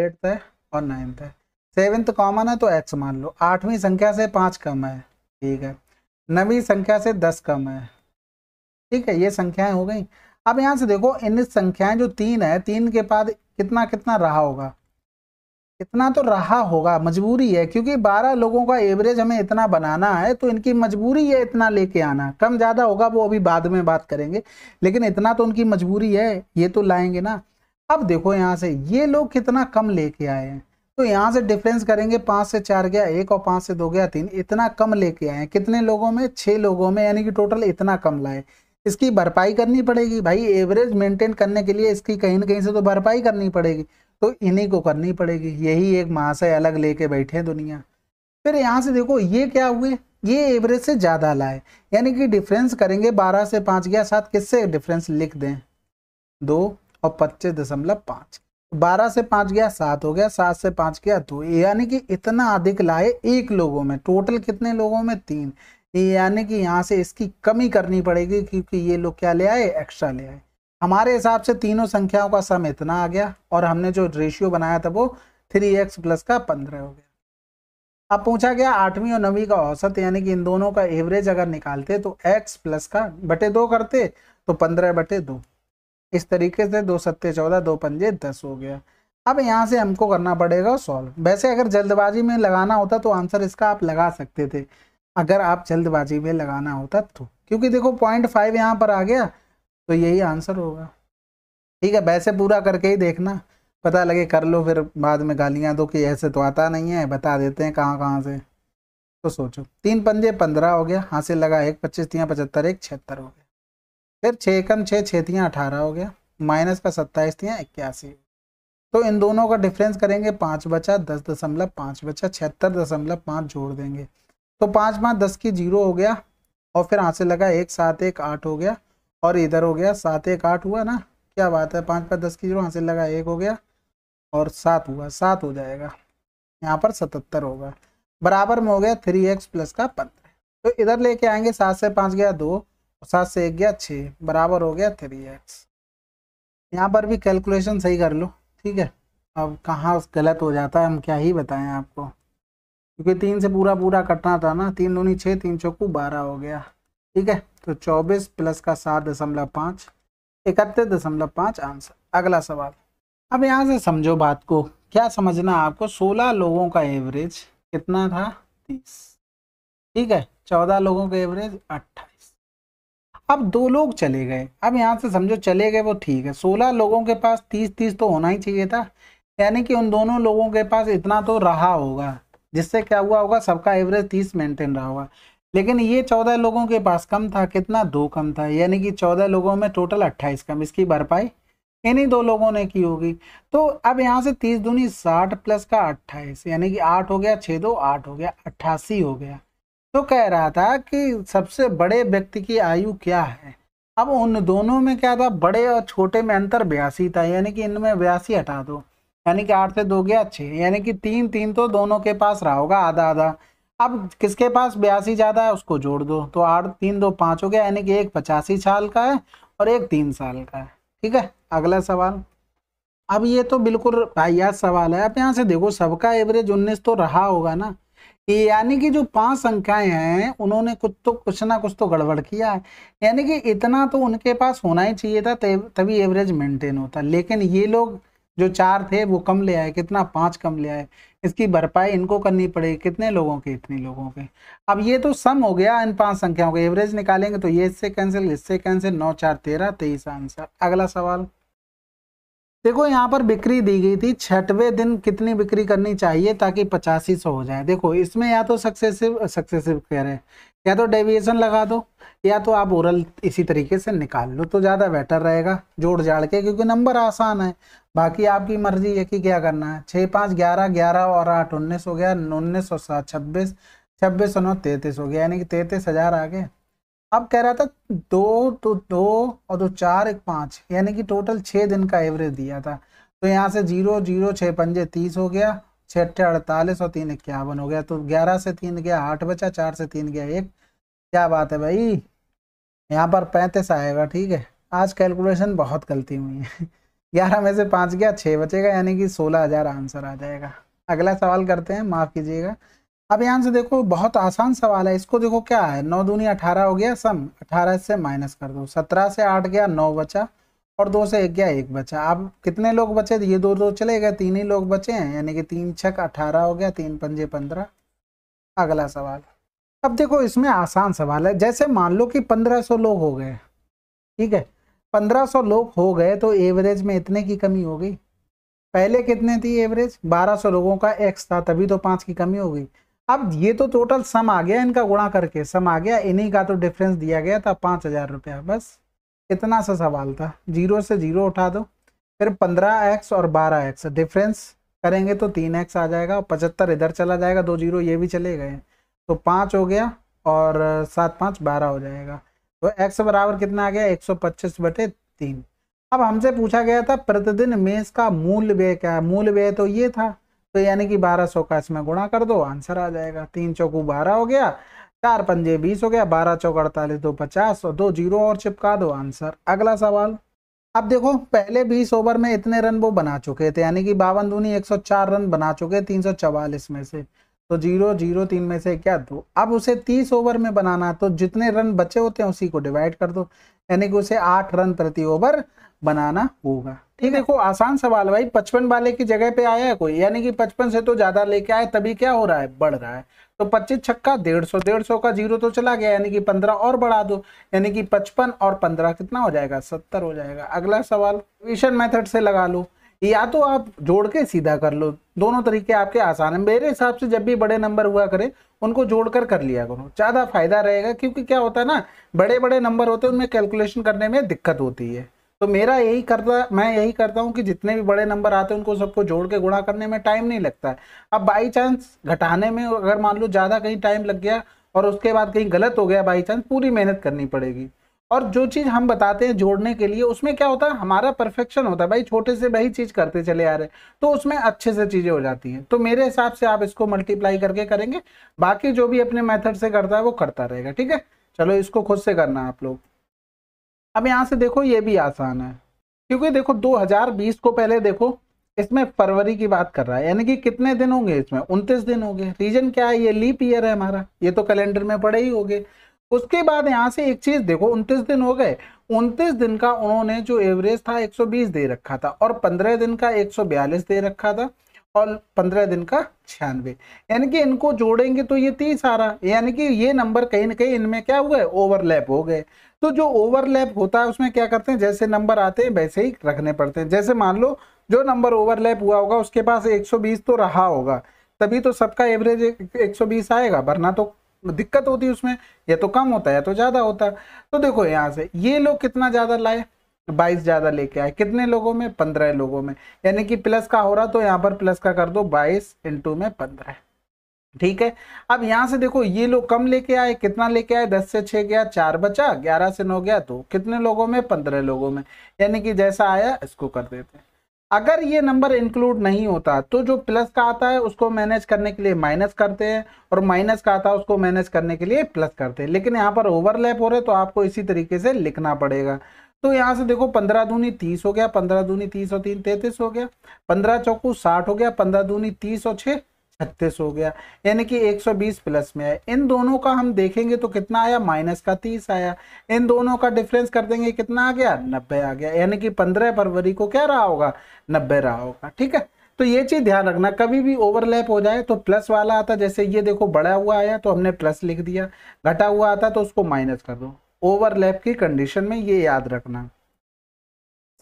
एट्थ है और नाइन्थ है सेवन्थ कॉमन है तो एक्स मान लो आठवीं संख्या से पाँच कम है ठीक है नवीं संख्या से दस कम है ठीक है ये संख्याएं हो गई अब यहाँ से देखो इन संख्याएं जो तीन है तीन के बाद कितना कितना रहा होगा इतना तो रहा होगा मजबूरी है क्योंकि बारह लोगों का एवरेज हमें इतना बनाना है तो इनकी मजबूरी है इतना लेके आना कम ज़्यादा होगा वो अभी बाद में बात करेंगे लेकिन इतना तो उनकी मजबूरी है ये तो लाएंगे ना अब देखो यहाँ से ये लोग कितना कम लेके आए हैं तो यहाँ से डिफरेंस करेंगे पाँच से चार गया एक और पाँच से दो गया तीन इतना कम लेके आए कितने लोगों में छः लोगों में यानी कि टोटल इतना कम लाए इसकी भरपाई करनी पड़ेगी भाई एवरेज मेंटेन करने के लिए इसकी कहीं ना कहीं से तो भरपाई करनी पड़ेगी तो इन्हीं को करनी पड़ेगी यही एक महाशय अलग लेके बैठे हैं दुनिया फिर यहाँ से देखो ये क्या हुए ये एवरेज से ज़्यादा लाए यानी कि डिफरेंस करेंगे बारह से पाँच गया सात किससे डिफरेंस लिख दें दो और पच्चीस दशमलव पाँच बारह से पाँच गया सात हो गया सात से पाँच गया दो तो यानी कि इतना अधिक लाए एक लोगों में टोटल कितने लोगों में तीन यानी कि यहाँ से इसकी कमी करनी पड़ेगी क्योंकि ये लोग क्या ले आए एक्स्ट्रा ले आए हमारे हिसाब से तीनों संख्याओं का सम इतना आ गया और हमने जो रेशियो बनाया था वो थ्री एक्स प्लस का पंद्रह हो गया अब पूछा गया आठवीं और नवीं का औसत यानी कि इन दोनों का एवरेज अगर निकालते तो एक्स प्लस का बटे दो करते तो पंद्रह बटे दो इस तरीके से दो सत्ते चौदह दो पंजे दस हो गया अब यहाँ से हमको करना पड़ेगा सॉल्व वैसे अगर जल्दबाजी में लगाना होता तो आंसर इसका आप लगा सकते थे अगर आप जल्दबाजी में लगाना होता तो क्योंकि देखो पॉइंट फाइव यहाँ पर आ गया तो यही आंसर होगा ठीक है वैसे पूरा करके ही देखना पता लगे कर लो फिर बाद में गालियाँ दो कि ऐसे तो आता नहीं है बता देते हैं कहाँ कहाँ से तो सोचो तीन पंजे पंद्रह हो गया हाँ से लगा एक पच्चीस तीन पचहत्तर एक छिहत्तर हो गया फिर छः एकम छः छः तियाँ अठारह हो गया माइनस का सत्ताईस तियाँ इक्यासी तो इन दोनों का डिफरेंस करेंगे पाँच बचा दस दशमलव पाँच बचा छिहत्तर दशमलव पाँच जोड़ देंगे तो पाँच पाँच दस की जीरो हो गया और फिर यहाँ से लगा एक सात एक आठ हो गया और इधर हो गया सात एक आठ हुआ ना क्या बात है पाँच पाँच दस की जीरो हाँ से लगा एक हो गया और सात हुआ सात हो जाएगा यहाँ पर सतहत्तर होगा बराबर में हो गया थ्री एक्स प्लस का पंद्रह तो इधर लेके आएंगे सात से पाँच गया दो सात से एक गया छः बराबर हो गया थ्री एक्स यहाँ पर भी कैलकुलेशन सही कर लो ठीक है अब कहाँ गलत हो जाता है हम क्या ही बताएं आपको क्योंकि तीन से पूरा पूरा कटना था ना तीन दूनी छः तीन चौकू बारह हो गया ठीक है तो चौबीस प्लस का सात दशमलव पाँच इकतीस दशमलव पाँच आंसर अगला सवाल अब यहाँ से समझो बात को क्या समझना आपको सोलह लोगों का एवरेज कितना था तीस ठीक है चौदह लोगों का एवरेज अट्ठाईस अब दो लोग चले गए अब यहाँ से समझो चले गए वो ठीक है सोलह लोगों के पास तीस तीस तो होना ही चाहिए था यानी कि उन दोनों लोगों के पास इतना तो रहा होगा जिससे क्या हुआ होगा सबका एवरेज तीस मेंटेन रहा होगा लेकिन ये चौदह लोगों के पास कम था कितना दो कम था यानी कि चौदह लोगों में टोटल अट्ठाईस कम इसकी भरपाई इन्हीं दो लोगों ने की होगी तो अब यहाँ से तीस दूनी साठ प्लस का अट्ठाईस यानी कि आठ हो गया छः दो आठ हो गया अट्ठासी हो गया तो कह रहा था कि सबसे बड़े व्यक्ति की आयु क्या है अब उन दोनों में क्या था बड़े और छोटे में अंतर बयासी था यानी कि इनमें बयासी हटा दो यानी कि आठ से दो गया छः यानी कि तीन तीन तो दोनों के पास रहा होगा आधा आधा अब किसके पास बयासी ज़्यादा है उसको जोड़ दो तो आठ तीन दो पाँच हो गया यानी कि एक पचासी साल का है और एक तीन साल का है ठीक है अगला सवाल अब ये तो बिल्कुल भाइयात सवाल है अब यहाँ से देखो सबका एवरेज उन्नीस तो रहा होगा ना यानी कि जो पांच संख्याएं हैं उन्होंने कुछ तो कुछ ना कुछ तो गड़बड़ किया है यानी कि इतना तो उनके पास होना ही चाहिए था तभी एवरेज मेंटेन होता लेकिन ये लोग जो चार थे वो कम ले आए कितना पांच कम ले आए इसकी भरपाई इनको करनी पड़ेगी कितने लोगों के इतने लोगों के अब ये तो सम हो गया इन पांच संख्याओं के एवरेज निकालेंगे तो ये इससे कैंसिल इससे कैंसिल नौ चार तेरह तेईस आंसर अगला सवाल देखो यहाँ पर बिक्री दी गई थी छठवें दिन कितनी बिक्री करनी चाहिए ताकि पचासी सौ हो जाए देखो इसमें या तो सक्सेसिव सक्सेसिव कह रहे हैं या तो डेविएशन लगा दो या तो आप ओरल इसी तरीके से निकाल लो तो ज़्यादा बेटर रहेगा जोड़ जाड़ के क्योंकि नंबर आसान है बाकी आपकी मर्जी है कि क्या करना है छः पाँच ग्यारह ग्यारह और आठ उन्नीस हो गया उन्नीस सौ सात छब्बीस छब्बीस सौ नौ तैंतीस हो गया यानी कि तैंतीस हज़ार आ गए अब कह रहा था दो तो दो और दो चार एक पाँच यानी कि टोटल छः दिन का एवरेज दिया था तो यहाँ से जीरो जीरो छः पंजे तीस हो गया छः अट्ठे अड़तालीस और तीन इक्यावन हो गया तो ग्यारह से तीन गया आठ बचा चार से तीन गया एक क्या बात है भाई यहाँ पर पैंतीस आएगा ठीक है आज कैलकुलेशन बहुत गलती हुई है ग्यारह में से पाँच गया छः बचेगा यानी कि सोलह हज़ार आंसर आ जाएगा अगला सवाल करते हैं माफ़ कीजिएगा अब यहाँ से देखो बहुत आसान सवाल है इसको देखो क्या है नौ दूनी अठारह हो गया सम अठारह से माइनस कर दो सत्रह से आठ गया नौ बचा और दो से एक गया एक बचा अब कितने लोग बचे ये दो दो चले गए तीन ही लोग बचे हैं यानी कि तीन छक अठारह हो गया तीन पंजे पंद्रह अगला सवाल अब देखो इसमें आसान सवाल है जैसे मान लो कि पंद्रह सौ लोग हो गए ठीक है पंद्रह सौ लोग हो गए तो एवरेज में इतने की कमी हो गई पहले कितने थी एवरेज बारह सौ लोगों का एक्स था तभी तो पाँच की कमी हो गई अब ये तो टोटल सम आ गया इनका गुणा करके सम आ गया इन्हीं का तो डिफरेंस दिया गया था पाँच हज़ार रुपया बस इतना सा सवाल था जीरो से जीरो उठा दो फिर पंद्रह एक्स और बारह एक्स डिफरेंस करेंगे तो तीन एक्स आ जाएगा और पचहत्तर इधर चला जाएगा दो जीरो ये भी चले गए तो पाँच हो गया और सात पाँच बारह हो जाएगा तो एक्स बराबर कितना आ गया एक सौ पच्चीस बटे तीन अब हमसे पूछा गया था प्रतिदिन मेज का मूल व्यय क्या है मूल व्यय तो ये था तो यानी कि 1200 का इसमें गुणा कर दो आंसर आ जाएगा तीन चौकू बारह हो गया चार पंजे बीस हो गया बारह चौक अड़तालीस दो पचास और दो जीरो और चिपका दो आंसर अगला सवाल अब देखो पहले 20 ओवर में इतने रन वो बना चुके थे यानी कि बावन दूनी 104 रन बना चुके तीन में से तो जीरो जीरो तीन में से क्या दो अब उसे 30 ओवर में बनाना तो जितने रन बचे होते हैं उसी को डिवाइड कर दो यानी कि उसे आठ रन प्रति ओवर बनाना होगा ठीक देखो आसान सवाल भाई पचपन वाले की जगह पे आया है कोई यानी कि पचपन से तो ज्यादा लेके आए तभी क्या हो रहा है बढ़ रहा है तो पच्चीस छक्का डेढ़ सौ डेढ़ सौ का जीरो तो चला गया यानी कि पंद्रह और बढ़ा दो यानी कि पचपन और पंद्रह कितना हो जाएगा सत्तर हो जाएगा अगला सवाल डिविशन मेथड से लगा लो या तो आप जोड़ के सीधा कर लो दोनों तरीके आपके आसान है मेरे हिसाब से जब भी बड़े नंबर हुआ करे उनको जोड़कर कर लिया करो ज़्यादा फायदा रहेगा क्योंकि क्या होता है ना बड़े बड़े नंबर होते हैं उनमें कैलकुलेशन करने में दिक्कत होती है तो मेरा यही करता मैं यही करता हूँ कि जितने भी बड़े नंबर आते हैं उनको सबको जोड़ के गुणा करने में टाइम नहीं लगता है अब बाई चांस घटाने में अगर मान लो ज़्यादा कहीं टाइम लग गया और उसके बाद कहीं गलत हो गया बाई चांस पूरी मेहनत करनी पड़ेगी और जो चीज़ हम बताते हैं जोड़ने के लिए उसमें क्या होता है हमारा परफेक्शन होता है भाई छोटे से वही चीज़ करते चले आ रहे तो उसमें अच्छे से चीज़ें हो जाती हैं तो मेरे हिसाब से आप इसको मल्टीप्लाई करके करेंगे बाकी जो भी अपने मेथड से करता है वो करता रहेगा ठीक है चलो इसको खुद से करना आप लोग अब यहाँ से देखो ये भी आसान है क्योंकि देखो दो को पहले देखो इसमें फरवरी की बात कर रहा है यानी कि कितने दिन होंगे इसमें उनतीस दिन होंगे रीजन क्या है ये लीप ईयर है हमारा ये तो कैलेंडर में पड़े ही होंगे उसके बाद यहाँ से एक चीज़ देखो उनतीस दिन हो गए उनतीस दिन का उन्होंने जो एवरेज था 120 दे रखा था और 15 दिन का 142 दे रखा था और 15 दिन का छियानवे यानी कि इनको जोड़ेंगे तो ये तीस आ रहा यानी कि ये नंबर कहीं ना कहीं इनमें क्या हुआ है ओवरलैप हो गए तो जो ओवरलैप होता है उसमें क्या करते हैं जैसे नंबर आते हैं वैसे ही रखने पड़ते हैं जैसे मान लो जो नंबर ओवरलैप हुआ होगा उसके पास एक तो रहा होगा तभी तो सबका एवरेज एक आएगा वरना तो दिक्कत होती है उसमें या तो कम होता है या तो ज़्यादा होता है तो देखो यहाँ से ये लोग कितना ज़्यादा लाए बाईस ज़्यादा लेके आए कितने लोगों में पंद्रह लोगों में यानी कि प्लस का हो रहा तो यहाँ पर प्लस का कर दो बाईस इंटू में पंद्रह ठीक है अब यहाँ से देखो ये लोग कम लेके आए कितना लेके आए दस से छः गया चार बचा ग्यारह से नौ गया दो तो कितने लोगों में पंद्रह लोगों में यानी कि जैसा आया इसको कर देते हैं अगर ये नंबर इंक्लूड नहीं होता तो जो प्लस का आता है उसको मैनेज करने के लिए माइनस करते हैं और माइनस का आता है उसको मैनेज करने के लिए प्लस करते हैं लेकिन यहाँ पर ओवरलैप हो रहे तो आपको इसी तरीके से लिखना पड़ेगा तो यहाँ से देखो पंद्रह दूनी तीस हो गया पंद्रह दूनी तीस और तीन तैतीस हो गया पंद्रह चौकू साठ हो गया पंद्रह दूनी तीस और छः छत्तीस हो गया यानी कि 120 प्लस में है इन दोनों का हम देखेंगे तो कितना आया माइनस का 30 आया इन दोनों का डिफरेंस कर देंगे कितना आ गया 90 आ गया यानी कि 15 फरवरी को क्या रहा होगा 90 रहा होगा ठीक है तो ये चीज़ ध्यान रखना कभी भी ओवरलैप हो जाए तो प्लस वाला आता जैसे ये देखो बढ़ा हुआ आया तो हमने प्लस लिख दिया घटा हुआ आता तो उसको माइनस कर दो ओवरलैप की कंडीशन में ये याद रखना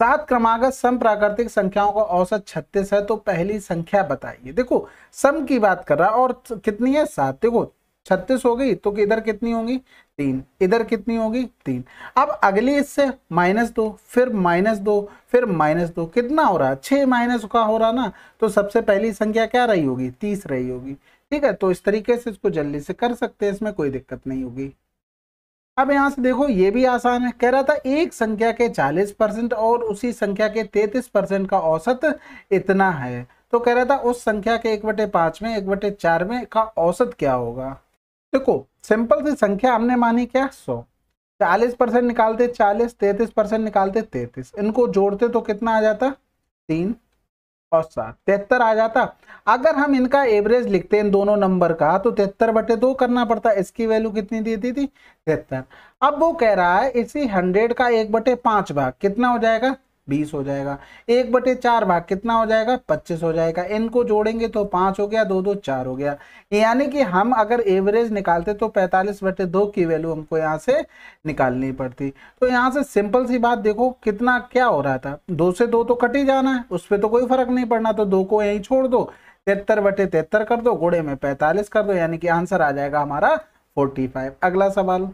सात क्रमागत सम प्राकृतिक संख्याओं का औसत छत्तीस है तो पहली संख्या बताइए देखो सम की बात कर रहा और कितनी है सात देखो छत्तीस हो गई तो इधर कितनी होगी तीन इधर कितनी होगी तीन अब अगली इससे माइनस दो फिर माइनस दो फिर माइनस दो कितना हो रहा है छह माइनस का हो रहा ना तो सबसे पहली संख्या क्या रही होगी तीस रही होगी ठीक है तो इस तरीके से इसको जल्दी से कर सकते हैं इसमें कोई दिक्कत नहीं होगी अब यहाँ से देखो ये भी आसान है कह रहा था एक संख्या के 40 परसेंट और उसी संख्या के 33 परसेंट का औसत इतना है तो कह रहा था उस संख्या के एक बटे पांच में एक बटे चार में का औसत क्या होगा देखो सिंपल सी संख्या हमने मानी क्या सौ चालीस परसेंट निकालते चालीस तैतीस परसेंट निकालते तैतीस इनको जोड़ते तो कितना आ जाता तीन और सात तिहत्तर आ जाता अगर हम इनका एवरेज लिखते हैं दोनों नंबर का तो तिहत्तर बटे दो करना पड़ता इसकी वैल्यू कितनी दी थी तिहत्तर अब वो कह रहा है इसी हंड्रेड का एक बटे पांच भाग कितना हो जाएगा बीस हो जाएगा एक बटे चार भाग कितना हो जाएगा पच्चीस हो जाएगा इनको जोड़ेंगे तो पांच हो गया दो दो चार हो गया यानी कि हम अगर एवरेज निकालते तो पैंतालीस बटे दो की वैल्यू हमको यहाँ से निकालनी पड़ती तो यहाँ से सिंपल सी बात देखो कितना क्या हो रहा था दो से दो तो कट ही जाना है उस पर तो कोई फर्क नहीं पड़ना तो दो को यहीं छोड़ दो तिहत्तर बटे तिहत्तर कर दो घोड़े में पैंतालीस कर दो यानी कि आंसर आ जाएगा हमारा फोर्टी फाइव अगला सवाल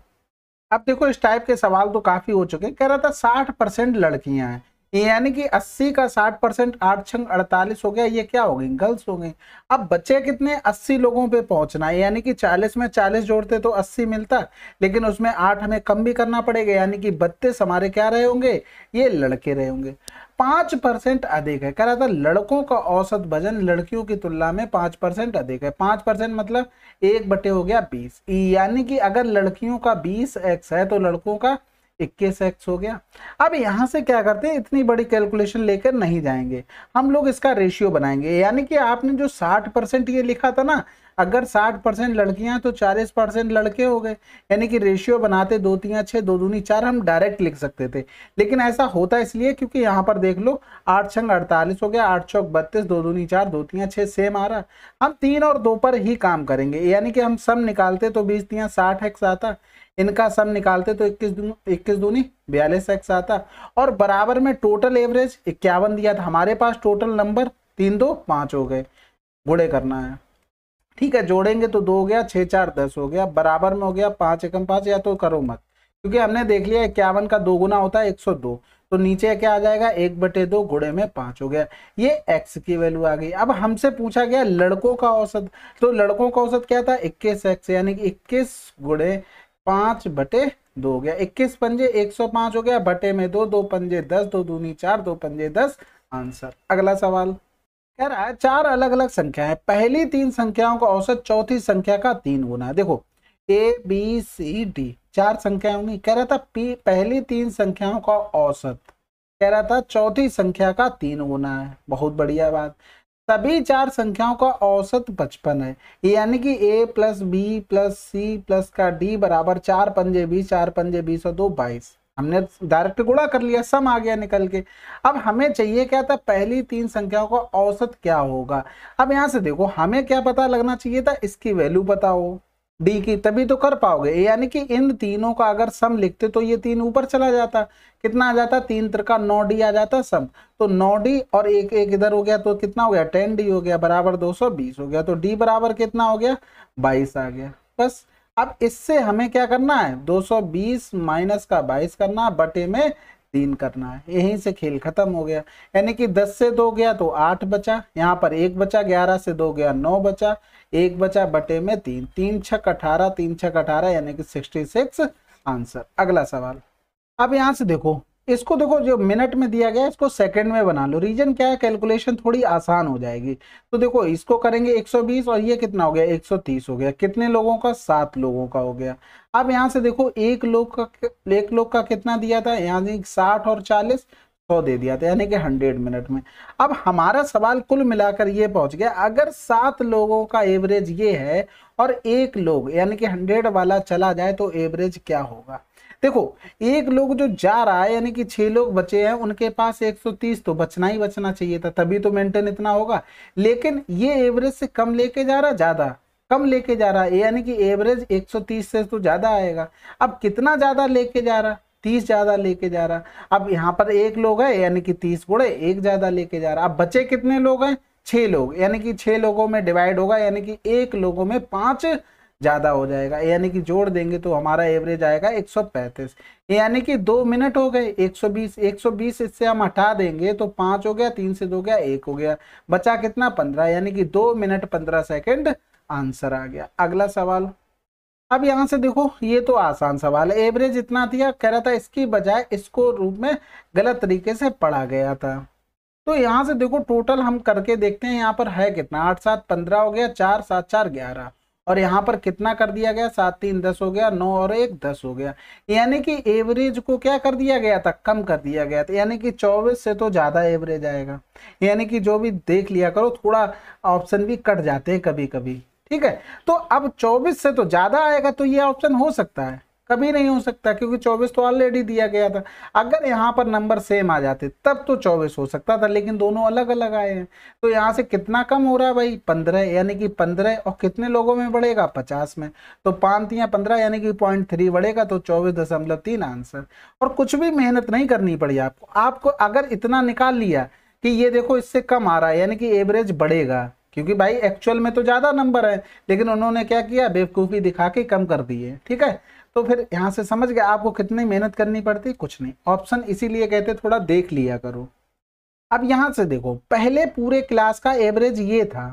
अब देखो इस टाइप के सवाल तो काफी हो चुके कह रहा था साठ परसेंट लड़कियां हैं यानी कि 80 का 60 परसेंट आठ छंग अड़तालीस हो गया ये क्या हो गई गर्ल्स हो गई अब बच्चे कितने 80 लोगों पे पहुंचना है यानी कि 40 में 40 जोड़ते तो 80 मिलता लेकिन उसमें आठ हमें कम भी करना पड़ेगा यानी कि बत्तीस हमारे क्या रहे होंगे ये लड़के रहे होंगे पाँच परसेंट अधिक है कह रहा था लड़कों का औसत वजन लड़कियों की तुलना में पाँच परसेंट अधिक है पाँच परसेंट मतलब एक बटे हो गया बीस यानी कि अगर लड़कियों का बीस एक्स है तो लड़कों का इक्कीस एक्स हो गया अब यहाँ से क्या करते हैं इतनी बड़ी कैलकुलेशन लेकर नहीं जाएंगे हम लोग इसका रेशियो बनाएंगे यानी कि आपने जो साठ परसेंट ये लिखा था ना अगर साठ परसेंट लड़कियाँ तो चालीस परसेंट लड़के हो गए यानी कि रेशियो बनाते दो तीन छः दो दूनी चार हम डायरेक्ट लिख सकते थे लेकिन ऐसा होता इसलिए क्योंकि यहाँ पर देख लो आठ छंग अड़तालीस हो गया आठ चौक बत्तीस दो दूनी चार दो तीन छः सेम आ रहा हम तीन और दो पर ही काम करेंगे यानी कि हम सम निकालते तो बीस तीन साठ एक्स आता इनका सम निकालते तो इक्कीस इक्कीस दूनी बयालीस एक्स आता और बराबर में टोटल एवरेज इक्यावन दिया था हमारे पास टोटल नंबर तीन दो पाँच हो गए बुढ़े करना है ठीक है जोड़ेंगे तो दो हो गया छः चार दस हो गया बराबर में हो गया पाँच एकम पाँच या तो करो मत क्योंकि हमने देख लिया इक्यावन का दो गुना होता है एक सौ दो तो नीचे क्या आ जाएगा एक बटे दो गुड़े में पाँच हो गया ये एक्स की वैल्यू आ गई अब हमसे पूछा गया लड़कों का औसत तो लड़कों का औसत क्या था इक्कीस एक्स यानी कि इक्कीस गुड़े पांच बटे दो हो गया इक्कीस पंजे एक सौ पांच हो गया बटे में दो दो पंजे दस दो दूनी चार दो पंजे दस आंसर अगला सवाल कह रहा है चार अलग अलग संख्या है पहली तीन संख्याओं का औसत चौथी संख्या का तीन गुना है देखो ए बी सी डी चार संख्या होंगी कह रहा था पी पहली तीन संख्याओं का औसत कह रहा था चौथी संख्या का तीन गुना है बहुत बढ़िया बात सभी चार संख्याओं का औसत पचपन है यानी कि A plus B plus C plus का डी बराबर चार पंजे बीस चार पंजे बीस और दो बाईस हमने डायरेक्ट गुड़ा कर लिया सम आ गया निकल के अब हमें चाहिए क्या था पहली तीन संख्याओं का औसत क्या होगा अब यहाँ से देखो हमें क्या पता लगना चाहिए था इसकी वैल्यू पता हो डी की तभी तो कर पाओगे यानी कि इन तीनों का अगर सम लिखते तो ये तीन ऊपर चला जाता कितना आ जाता तीन त्रिका नौ डी आ जाता सम तो नौ डी और एक एक इधर हो गया तो कितना हो गया टेन डी हो गया बराबर दो सौ बीस हो गया तो डी बराबर कितना हो गया बाईस आ गया बस अब इससे हमें क्या करना है दो सौ बीस माइनस का बाईस करना है बटे में तीन करना है यहीं से खेल खत्म हो गया यानी कि दस से दो गया तो आठ बचा यहाँ पर एक बचा ग्यारह से दो गया नौ बचा एक बचा बटे में तीन तीन छक अठारह तीन छक अठारह यानी कि सिक्सटी सिक्स आंसर अगला सवाल अब यहाँ से देखो इसको देखो जो मिनट में दिया गया इसको सेकंड में बना लो रीजन क्या है कैलकुलेशन थोड़ी आसान हो जाएगी तो देखो इसको करेंगे 120 और ये कितना हो गया 130 हो गया कितने लोगों का सात लोगों का हो गया अब यहाँ से देखो एक लोग का एक लोग का कितना दिया था यहाँ साठ और चालीस सौ दे दिया था यानी कि हंड्रेड मिनट में अब हमारा सवाल कुल मिलाकर ये पहुंच गया अगर सात लोगों का एवरेज ये है और एक लोग यानी कि हंड्रेड वाला चला जाए तो एवरेज क्या होगा देखो एक लोग जो जा रहा है यानी कि छह लोग बचे हैं उनके पास 130 तो बचना ही बचना चाहिए था तभी तो मेंटेन इतना होगा लेकिन ये एवरेज से कम लेके जा रहा ज़्यादा कम लेके जा रहा है यानी कि एवरेज 130 से तो ज़्यादा आएगा अब कितना ज़्यादा लेके जा रहा तीस ज्यादा लेके जा रहा अब यहाँ पर एक लोग है यानी कि तीस गुड़े एक ज्यादा लेके जा रहा अब बचे कितने लोग हैं छह लोग यानी कि छह लोगों में डिवाइड होगा यानी कि एक लोगों में पांच ज़्यादा हो जाएगा यानी कि जोड़ देंगे तो हमारा एवरेज आएगा 135 यानी कि दो मिनट हो गए 120 120 इससे हम हटा देंगे तो पांच हो गया तीन से दो गया एक हो गया बचा कितना पंद्रह यानी कि दो मिनट पंद्रह सेकेंड आंसर आ गया अगला सवाल अब यहाँ से देखो ये तो आसान सवाल है एवरेज इतना दिया कह रहा था इसकी बजाय इसको रूप में गलत तरीके से पढ़ा गया था तो यहाँ से देखो टोटल हम करके देखते हैं यहाँ पर है कितना आठ सात पंद्रह हो गया चार सात चार ग्यारह और यहाँ पर कितना कर दिया गया सात तीन दस हो गया नौ और एक दस हो गया यानी कि एवरेज को क्या कर दिया गया था कम कर दिया गया था यानी कि चौबीस से तो ज़्यादा एवरेज आएगा यानी कि जो भी देख लिया करो थोड़ा ऑप्शन भी कट जाते हैं कभी कभी ठीक है तो अब 24 से तो ज़्यादा आएगा तो ये ऑप्शन हो सकता है कभी नहीं हो सकता क्योंकि 24 तो ऑलरेडी दिया गया था अगर यहाँ पर नंबर सेम आ जाते तब तो 24 हो सकता था लेकिन दोनों अलग अलग आए हैं तो यहाँ से कितना कम हो रहा है भाई 15 यानी कि 15 और कितने लोगों में बढ़ेगा 50 में तो पाँच या पंद्रह यानी कि पॉइंट थ्री बढ़ेगा तो चौबीस दशमलव तीन आंसर और कुछ भी मेहनत नहीं करनी पड़ी आपको आपको अगर इतना निकाल लिया कि ये देखो इससे कम आ रहा है यानी कि एवरेज बढ़ेगा क्योंकि भाई एक्चुअल में तो ज़्यादा नंबर है लेकिन उन्होंने क्या किया बेवकूफ़ी दिखा के कम कर दिए ठीक है तो फिर यहाँ से समझ गया आपको कितनी मेहनत करनी पड़ती कुछ नहीं ऑप्शन इसीलिए कहते थोड़ा देख लिया करो अब यहाँ से देखो पहले पूरे क्लास का एवरेज ये था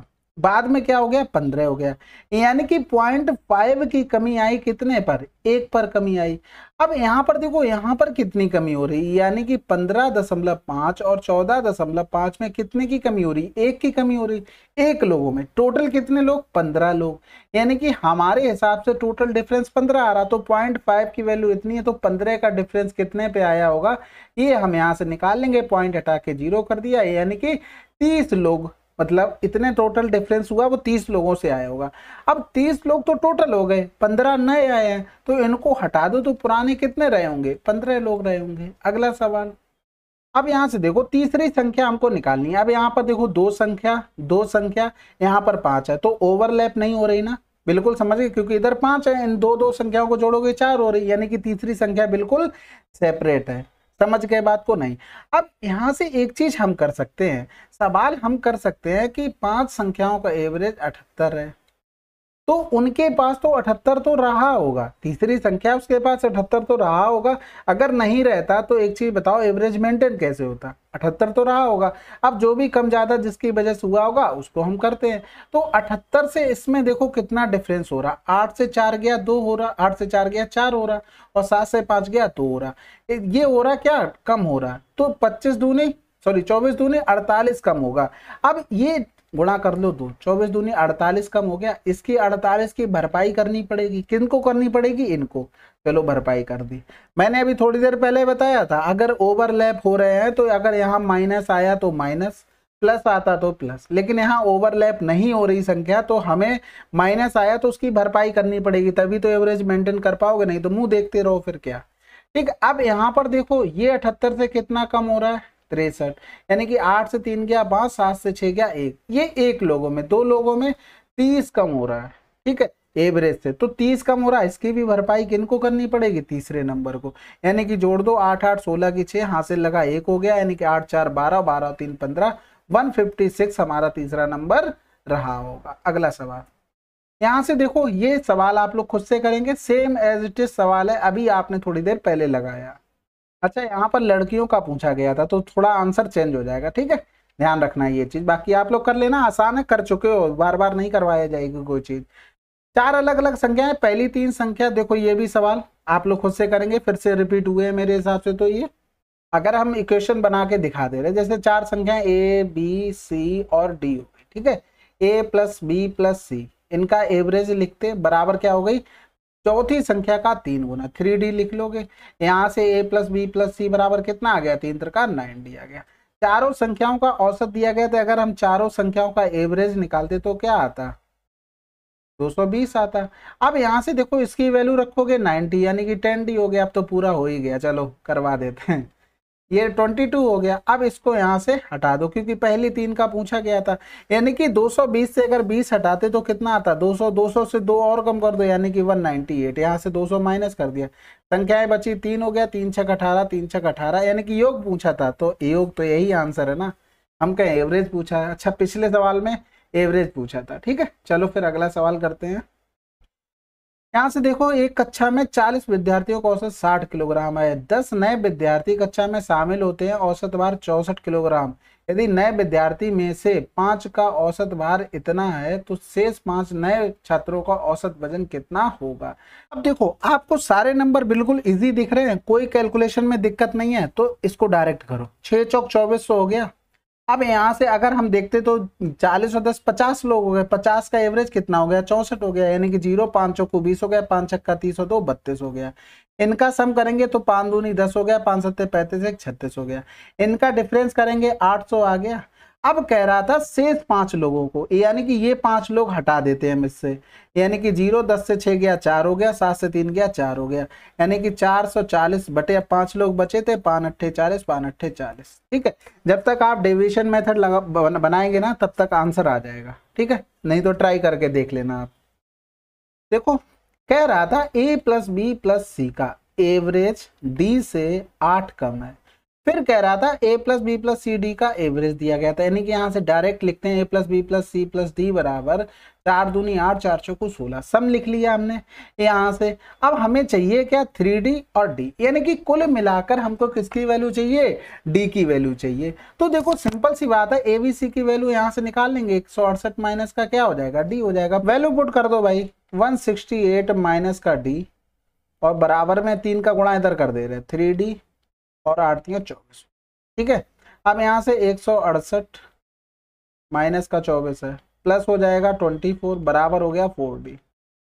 बाद में क्या हो गया पंद्रह हो गया यानी कि पॉइंट फाइव की कमी आई कितने पर एक पर कमी आई अब यहाँ पर देखो यहाँ पर कितनी कमी हो रही है यानी कि पंद्रह दशमलव पांच और चौदह दशमलव पांच में कितने की कमी हो रही है एक की कमी हो रही है एक लोगों में टोटल कितने लोग पंद्रह लोग यानी कि हमारे हिसाब से टोटल डिफरेंस पंद्रह आ रहा तो पॉइंट फाइव की वैल्यू इतनी है तो पंद्रह का डिफरेंस कितने पे आया होगा ये हम यहाँ से निकाल लेंगे पॉइंट हटा के जीरो कर दिया यानी कि तीस लोग मतलब इतने टोटल डिफरेंस हुआ वो तीस लोगों से आया होगा अब तीस लोग तो टोटल हो गए पंद्रह नए आए हैं तो इनको हटा दो तो पुराने कितने रहे होंगे पंद्रह लोग रहे होंगे अगला सवाल अब यहाँ से देखो तीसरी संख्या हमको निकालनी है अब यहाँ पर देखो दो संख्या दो संख्या यहाँ पर पाँच है तो ओवरलैप नहीं हो रही ना बिल्कुल समझ गए क्योंकि इधर पाँच है इन दो दो संख्याओं को जोड़ोगे चार हो रही यानी कि तीसरी संख्या बिल्कुल सेपरेट है समझ गए बात को नहीं अब यहाँ से एक चीज हम कर सकते हैं सवाल हम कर सकते हैं कि पांच संख्याओं का एवरेज अठहत्तर है तो उनके पास तो अठहत्तर तो रहा होगा तीसरी संख्या उसके पास अठहत्तर तो रहा होगा अगर नहीं रहता तो एक चीज़ बताओ एवरेज मेंटेन कैसे होता अठहत्तर तो रहा होगा अब जो भी कम ज़्यादा जिसकी वजह से हुआ होगा उसको हम करते हैं तो अठहत्तर से इसमें देखो कितना डिफरेंस हो रहा आठ से चार गया दो हो रहा आठ से चार गया चार हो रहा और सात से पाँच गया दो हो रहा ये हो रहा क्या कम हो रहा तो पच्चीस दूनी सॉरी चौबीस दूनी अड़तालीस कम होगा अब ये गुणा कर लो दो चौबीस दूनी अड़तालीस कम हो गया इसकी अड़तालीस की भरपाई करनी पड़ेगी किन को करनी पड़ेगी इनको चलो भरपाई कर दी मैंने अभी थोड़ी देर पहले बताया था अगर ओवरलैप हो रहे हैं तो अगर यहाँ माइनस आया तो माइनस प्लस आता तो प्लस लेकिन यहाँ ओवरलैप नहीं हो रही संख्या तो हमें माइनस आया तो उसकी भरपाई करनी पड़ेगी तभी तो एवरेज मेंटेन कर पाओगे नहीं तो मुंह देखते रहो फिर क्या ठीक अब यहाँ पर देखो ये अठहत्तर से कितना कम हो रहा है तिरसठ यानी कि आठ से तीन गया पांच सात से छह गया एक ये एक लोगों में दो लोगों में तीस कम हो रहा है ठीक है एवरेज से तो तीस कम हो रहा है इसकी भी भरपाई किनको करनी पड़ेगी तीसरे नंबर को यानी कि जोड़ दो आठ आठ सोलह की छह हाथ से लगा एक हो गया यानी कि आठ चार बारह बारह तीन पंद्रह वन फिफ्टी सिक्स हमारा तीसरा नंबर रहा होगा अगला सवाल यहां से देखो ये सवाल आप लोग खुद से करेंगे सेम एज इट इज सवाल है अभी आपने थोड़ी देर पहले लगाया अच्छा यहाँ पर लड़कियों का पूछा गया था तो थोड़ा आंसर चेंज हो जाएगा ठीक है ध्यान रखना ये चीज़ बाकी आप लोग कर लेना आसान है कर चुके हो बार बार नहीं करवाया जाएगी कोई चीज़ चार अलग अलग संख्याएं पहली तीन संख्या देखो ये भी सवाल आप लोग खुद से करेंगे फिर से रिपीट हुए हैं मेरे हिसाब से तो ये अगर हम इक्वेशन बना के दिखा दे रहे जैसे चार संख्या ए बी सी और डी हो गई ठीक है A plus B plus C इनका एवरेज लिखते बराबर क्या हो गई चौथी संख्या का तीन गुना थ्री डी लिख लोगे यहाँ से A plus B plus C बराबर कितना आ गया तीन त्रिका नाइन आ गया चारों संख्याओं का औसत दिया गया था तो अगर हम चारों संख्याओं का एवरेज निकालते तो क्या आता 220 आता अब यहाँ से देखो इसकी वैल्यू रखोगे 90 यानी कि 10 डी हो गया अब तो पूरा हो ही गया चलो करवा देते हैं ये 22 हो गया अब इसको यहाँ से हटा दो क्योंकि पहली तीन का पूछा गया था यानी कि 220 से अगर 20 हटाते तो कितना आता 200 200 से दो और कम कर दो यानी कि 198 यहाँ से 200 माइनस कर दिया संख्याएं बची तीन हो गया तीन छक अठारह तीन छक अठारह यानी कि योग पूछा था तो योग तो यही आंसर है ना हम कहें एवरेज पूछा अच्छा पिछले सवाल में एवरेज पूछा था ठीक है चलो फिर अगला सवाल करते हैं यहाँ से देखो एक कक्षा में 40 विद्यार्थियों का औसत 60 किलोग्राम है 10 नए विद्यार्थी कक्षा में शामिल होते हैं औसत भार चौसठ किलोग्राम यदि नए विद्यार्थी में से पांच का औसत भार इतना है तो शेष पांच नए छात्रों का औसत वजन कितना होगा अब देखो आपको सारे नंबर बिल्कुल इजी दिख रहे हैं कोई कैलकुलेशन में दिक्कत नहीं है तो इसको डायरेक्ट करो छह चौक चौबीस हो गया अब यहाँ से अगर हम देखते तो चालीस और दस पचास लोग हो गए पचास का एवरेज कितना हो गया चौसठ हो गया यानी कि जीरो पाँच सौ को बीस हो गया पाँच छक्का तीस हो दो बत्तीस हो गया इनका सम करेंगे तो पाँच दूनी दस हो गया पाँच सत्तर पैंतीस एक छत्तीस हो गया इनका डिफरेंस करेंगे आठ सौ आ गया अब कह रहा था शेष पांच लोगों को यानी कि ये पांच लोग हटा देते हैं इससे यानी कि जीरो दस से छः गया चार हो गया सात से तीन गया चार हो गया यानी कि चार सौ चालीस बटे अब पांच लोग बचे थे पान अट्ठे चालीस पान अट्ठे चालीस ठीक है जब तक आप डिविजन मेथड लगा बनाएंगे ना तब तक आंसर आ जाएगा ठीक है नहीं तो ट्राई करके देख लेना आप देखो कह रहा था A plus B plus C का एवरेज डी से आठ कम है फिर कह रहा था A plus B plus C D का एवरेज दिया गया था यानी कि यहाँ से डायरेक्ट लिखते हैं A plus B plus C plus D बराबर चार दूनी आठ चार सौ को सोलह सम लिख लिया हमने यहाँ से अब हमें चाहिए क्या थ्री डी और डी यानी कि कुल मिलाकर हमको किसकी वैल्यू चाहिए डी की वैल्यू चाहिए तो देखो सिंपल सी बात है ए बी सी की वैल्यू यहाँ से निकाल लेंगे एक सौ अड़सठ माइनस का क्या हो जाएगा डी हो जाएगा वैल्यू पुट कर दो भाई वन सिक्सटी एट माइनस का डी और बराबर में तीन का गुणा इधर कर दे रहे थ्री डी और आठती चौबीस ठीक है अब यहाँ से एक सौ अड़सठ माइनस का चौबीस है प्लस हो जाएगा ट्वेंटी फोर बराबर हो गया फोर डी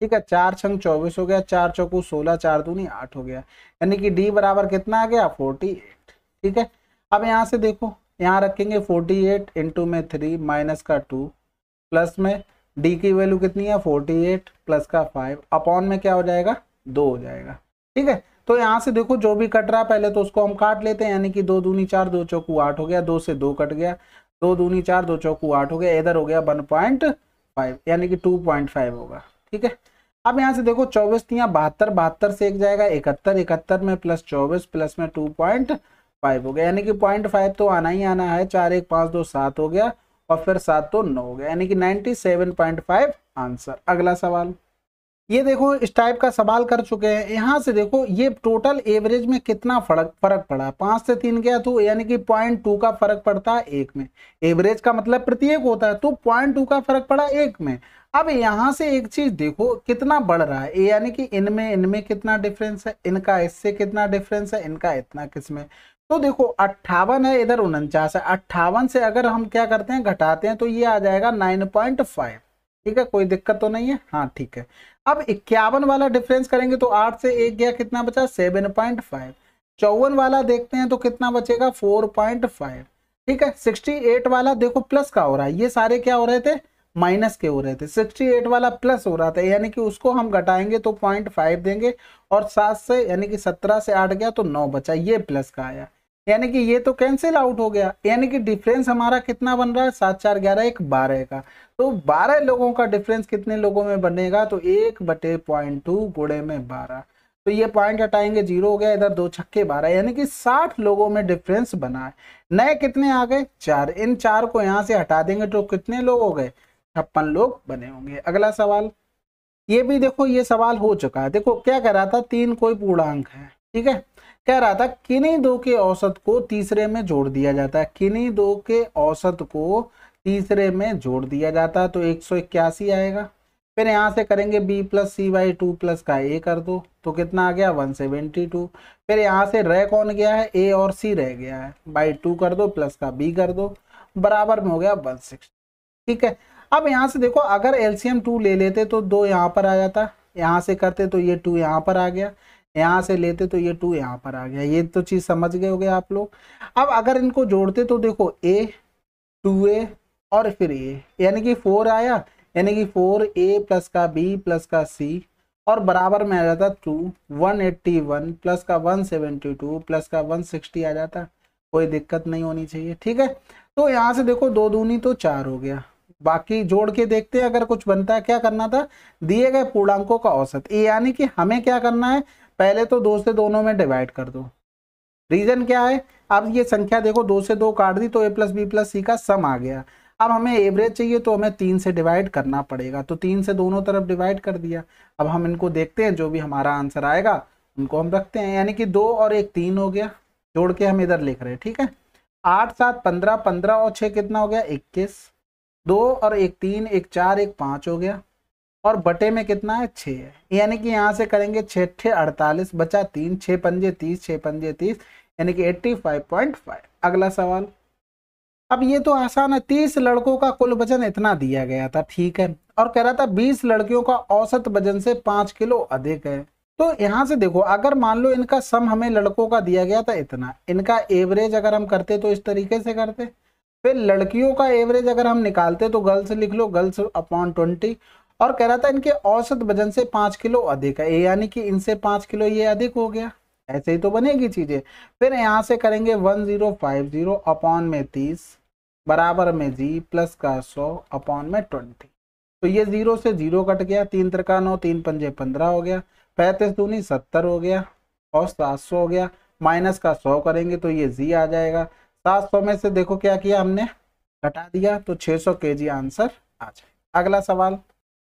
ठीक है चार छंग चौबीस हो गया चार चौकू सोलह चार दूनी आठ हो गया यानी कि डी बराबर कितना आ गया फोर्टी एट ठीक है अब यहाँ से देखो यहाँ रखेंगे फोर्टी एट इंटू में थ्री माइनस का टू प्लस में डी की वैल्यू कितनी है फोर्टी एट प्लस का फाइव अपॉन में क्या हो जाएगा दो हो जाएगा ठीक है तो यहाँ से देखो जो भी कट रहा पहले तो उसको हम काट लेते हैं यानी कि दो दूनी चार दो चौकू आठ हो गया दो से दो कट गया दो दूनी चार दो चौकू आठ हो गया इधर हो गया वन पॉइंट फाइव यानी कि टू पॉइंट फाइव होगा ठीक है अब यहाँ से देखो चौबीस तिया बहत्तर बहत्तर से एक जाएगा इकहत्तर इकहत्तर में प्लस चौबीस प्लस में टू पॉइंट फाइव हो गया यानी कि पॉइंट फाइव तो आना ही आना है चार एक पाँच दो सात हो गया और फिर सात तो नौ हो गया यानी कि ninety seven point five answer अगला सवाल ये देखो इस टाइप का सवाल कर चुके हैं यहाँ से देखो ये टोटल एवरेज में कितना फर्क फर्क पड़ा पांच से तीन गया तो यानी कि पॉइंट टू का फर्क पड़ता है एक में एवरेज का मतलब प्रत्येक होता है तो पॉइंट टू का फर्क पड़ा एक में अब यहाँ से एक चीज देखो कितना बढ़ रहा है यानी कि इनमें इनमें कितना डिफरेंस है इनका इससे कितना डिफरेंस है इनका इतना किसमें तो देखो अट्ठावन है इधर उनचास है अट्ठावन से अगर हम क्या करते हैं घटाते हैं तो ये आ जाएगा नाइन पॉइंट फाइव ठीक है कोई दिक्कत तो नहीं है हाँ ठीक है अब इक्यावन वाला डिफरेंस करेंगे तो आठ से एक गया कितना बचा सेवन पॉइंट फाइव चौवन वाला देखते हैं तो कितना बचेगा फोर पॉइंट फाइव ठीक है सिक्सटी एट वाला देखो प्लस का हो रहा है ये सारे क्या हो रहे थे माइनस के हो रहे थे सिक्सटी एट वाला प्लस हो रहा था यानी कि उसको हम घटाएंगे तो पॉइंट फाइव देंगे और सात से यानी कि सत्रह से आठ गया तो नौ बचा ये प्लस का आया यानी कि ये तो कैंसिल आउट हो गया यानी कि डिफरेंस हमारा कितना बन रहा है सात चार ग्यारह एक बारह का तो बारह लोगों का डिफरेंस कितने लोगों में बनेगा तो एक बटे पॉइंट टू गुड़े में बारह तो ये पॉइंट हटाएंगे जीरो हो गया इधर दो छक्के बारह यानी कि साठ लोगों में डिफरेंस बना है नए कितने आ गए चार इन चार को यहाँ से हटा देंगे तो कितने लोग हो गए छप्पन लोग बने होंगे अगला सवाल ये भी देखो ये सवाल हो चुका है देखो क्या कह रहा था तीन कोई पूर्णांक है ठीक है कह रहा था किन्हीं दो के औसत को तीसरे में जोड़ दिया जाता है किन्हीं दो के औसत को तीसरे में जोड़ दिया जाता है तो एक आएगा फिर यहाँ से करेंगे b plus C Y two plus का a कर दो तो कितना आ गया टू फिर यहाँ से रह कौन गया है a और c रह गया है बाई टू कर दो प्लस का b कर दो बराबर में हो गया वन सिक्स ठीक है अब यहाँ से देखो अगर एलसीएम टू ले लेते तो दो यहाँ पर आ जाता यहाँ से करते तो ये टू यहाँ पर आ गया यहाँ से लेते तो ये टू यहाँ पर आ गया ये तो चीज़ समझ गए होगे आप लोग अब अगर इनको जोड़ते तो देखो ए टू ए और फिर ए यानी कि फोर आया यानी कि फोर ए प्लस का बी प्लस का सी और बराबर में आ जाता two one eighty one plus का वन सेवेंटी टू प्लस का वन सिक्सटी आ जाता कोई दिक्कत नहीं होनी चाहिए ठीक है तो यहाँ से देखो दो दूनी तो चार हो गया बाकी जोड़ के देखते हैं अगर कुछ बनता है क्या करना था दिए गए पूर्णांकों का औसत यानी कि हमें क्या करना है पहले तो दो से दोनों में डिवाइड कर दो रीजन क्या है अब ये संख्या देखो दो से दो काट दी तो A plus B plus C का सम आ गया अब हमें एवरेज चाहिए तो हमें तीन से डिवाइड करना पड़ेगा तो तीन से दोनों तरफ डिवाइड कर दिया अब हम इनको देखते हैं जो भी हमारा आंसर आएगा उनको हम रखते हैं यानी कि दो और एक तीन हो गया जोड़ के हम इधर लिख रहे हैं ठीक है आठ सात पंद्रह पंद्रह और छः कितना हो गया इक्कीस दो और एक तीन एक चार एक पाँच हो गया और बटे में कितना है छः है यानी कि यहाँ से करेंगे छः ठे अड़तालीस बचा तीन छः पंजे तीस छः पंजे तीस यानी कि एट्टी फाइव पॉइंट फाइव अगला सवाल अब ये तो आसान है तीस लड़कों का कुल वजन इतना दिया गया था ठीक है और कह रहा था बीस लड़कियों का औसत वजन से पाँच किलो अधिक है तो यहाँ से देखो अगर मान लो इनका सम हमें लड़कों का दिया गया था इतना इनका एवरेज अगर हम करते तो इस तरीके से करते फिर लड़कियों का एवरेज अगर हम निकालते तो गर्ल्स लिख लो गर्ल्स अपॉन ट्वेंटी और कह रहा था इनके औसत वजन से पाँच किलो अधिक है यानी कि इनसे पाँच किलो ये अधिक हो गया ऐसे ही तो बनेगी चीज़ें फिर यहाँ से करेंगे one zero five zero upon में तीस बराबर में जी प्लस का सौ अपॉन में ट्वेंटी तो ये जीरो से जीरो कट गया तीन त्रिका नौ तीन पंजे पंद्रह हो गया पैंतीस दूनी सत्तर हो गया और सात सौ हो गया माइनस का सौ करेंगे तो ये जी आ जाएगा सात सौ में से देखो क्या किया हमने घटा दिया तो छः सौ के जी आंसर आ जाए अगला सवाल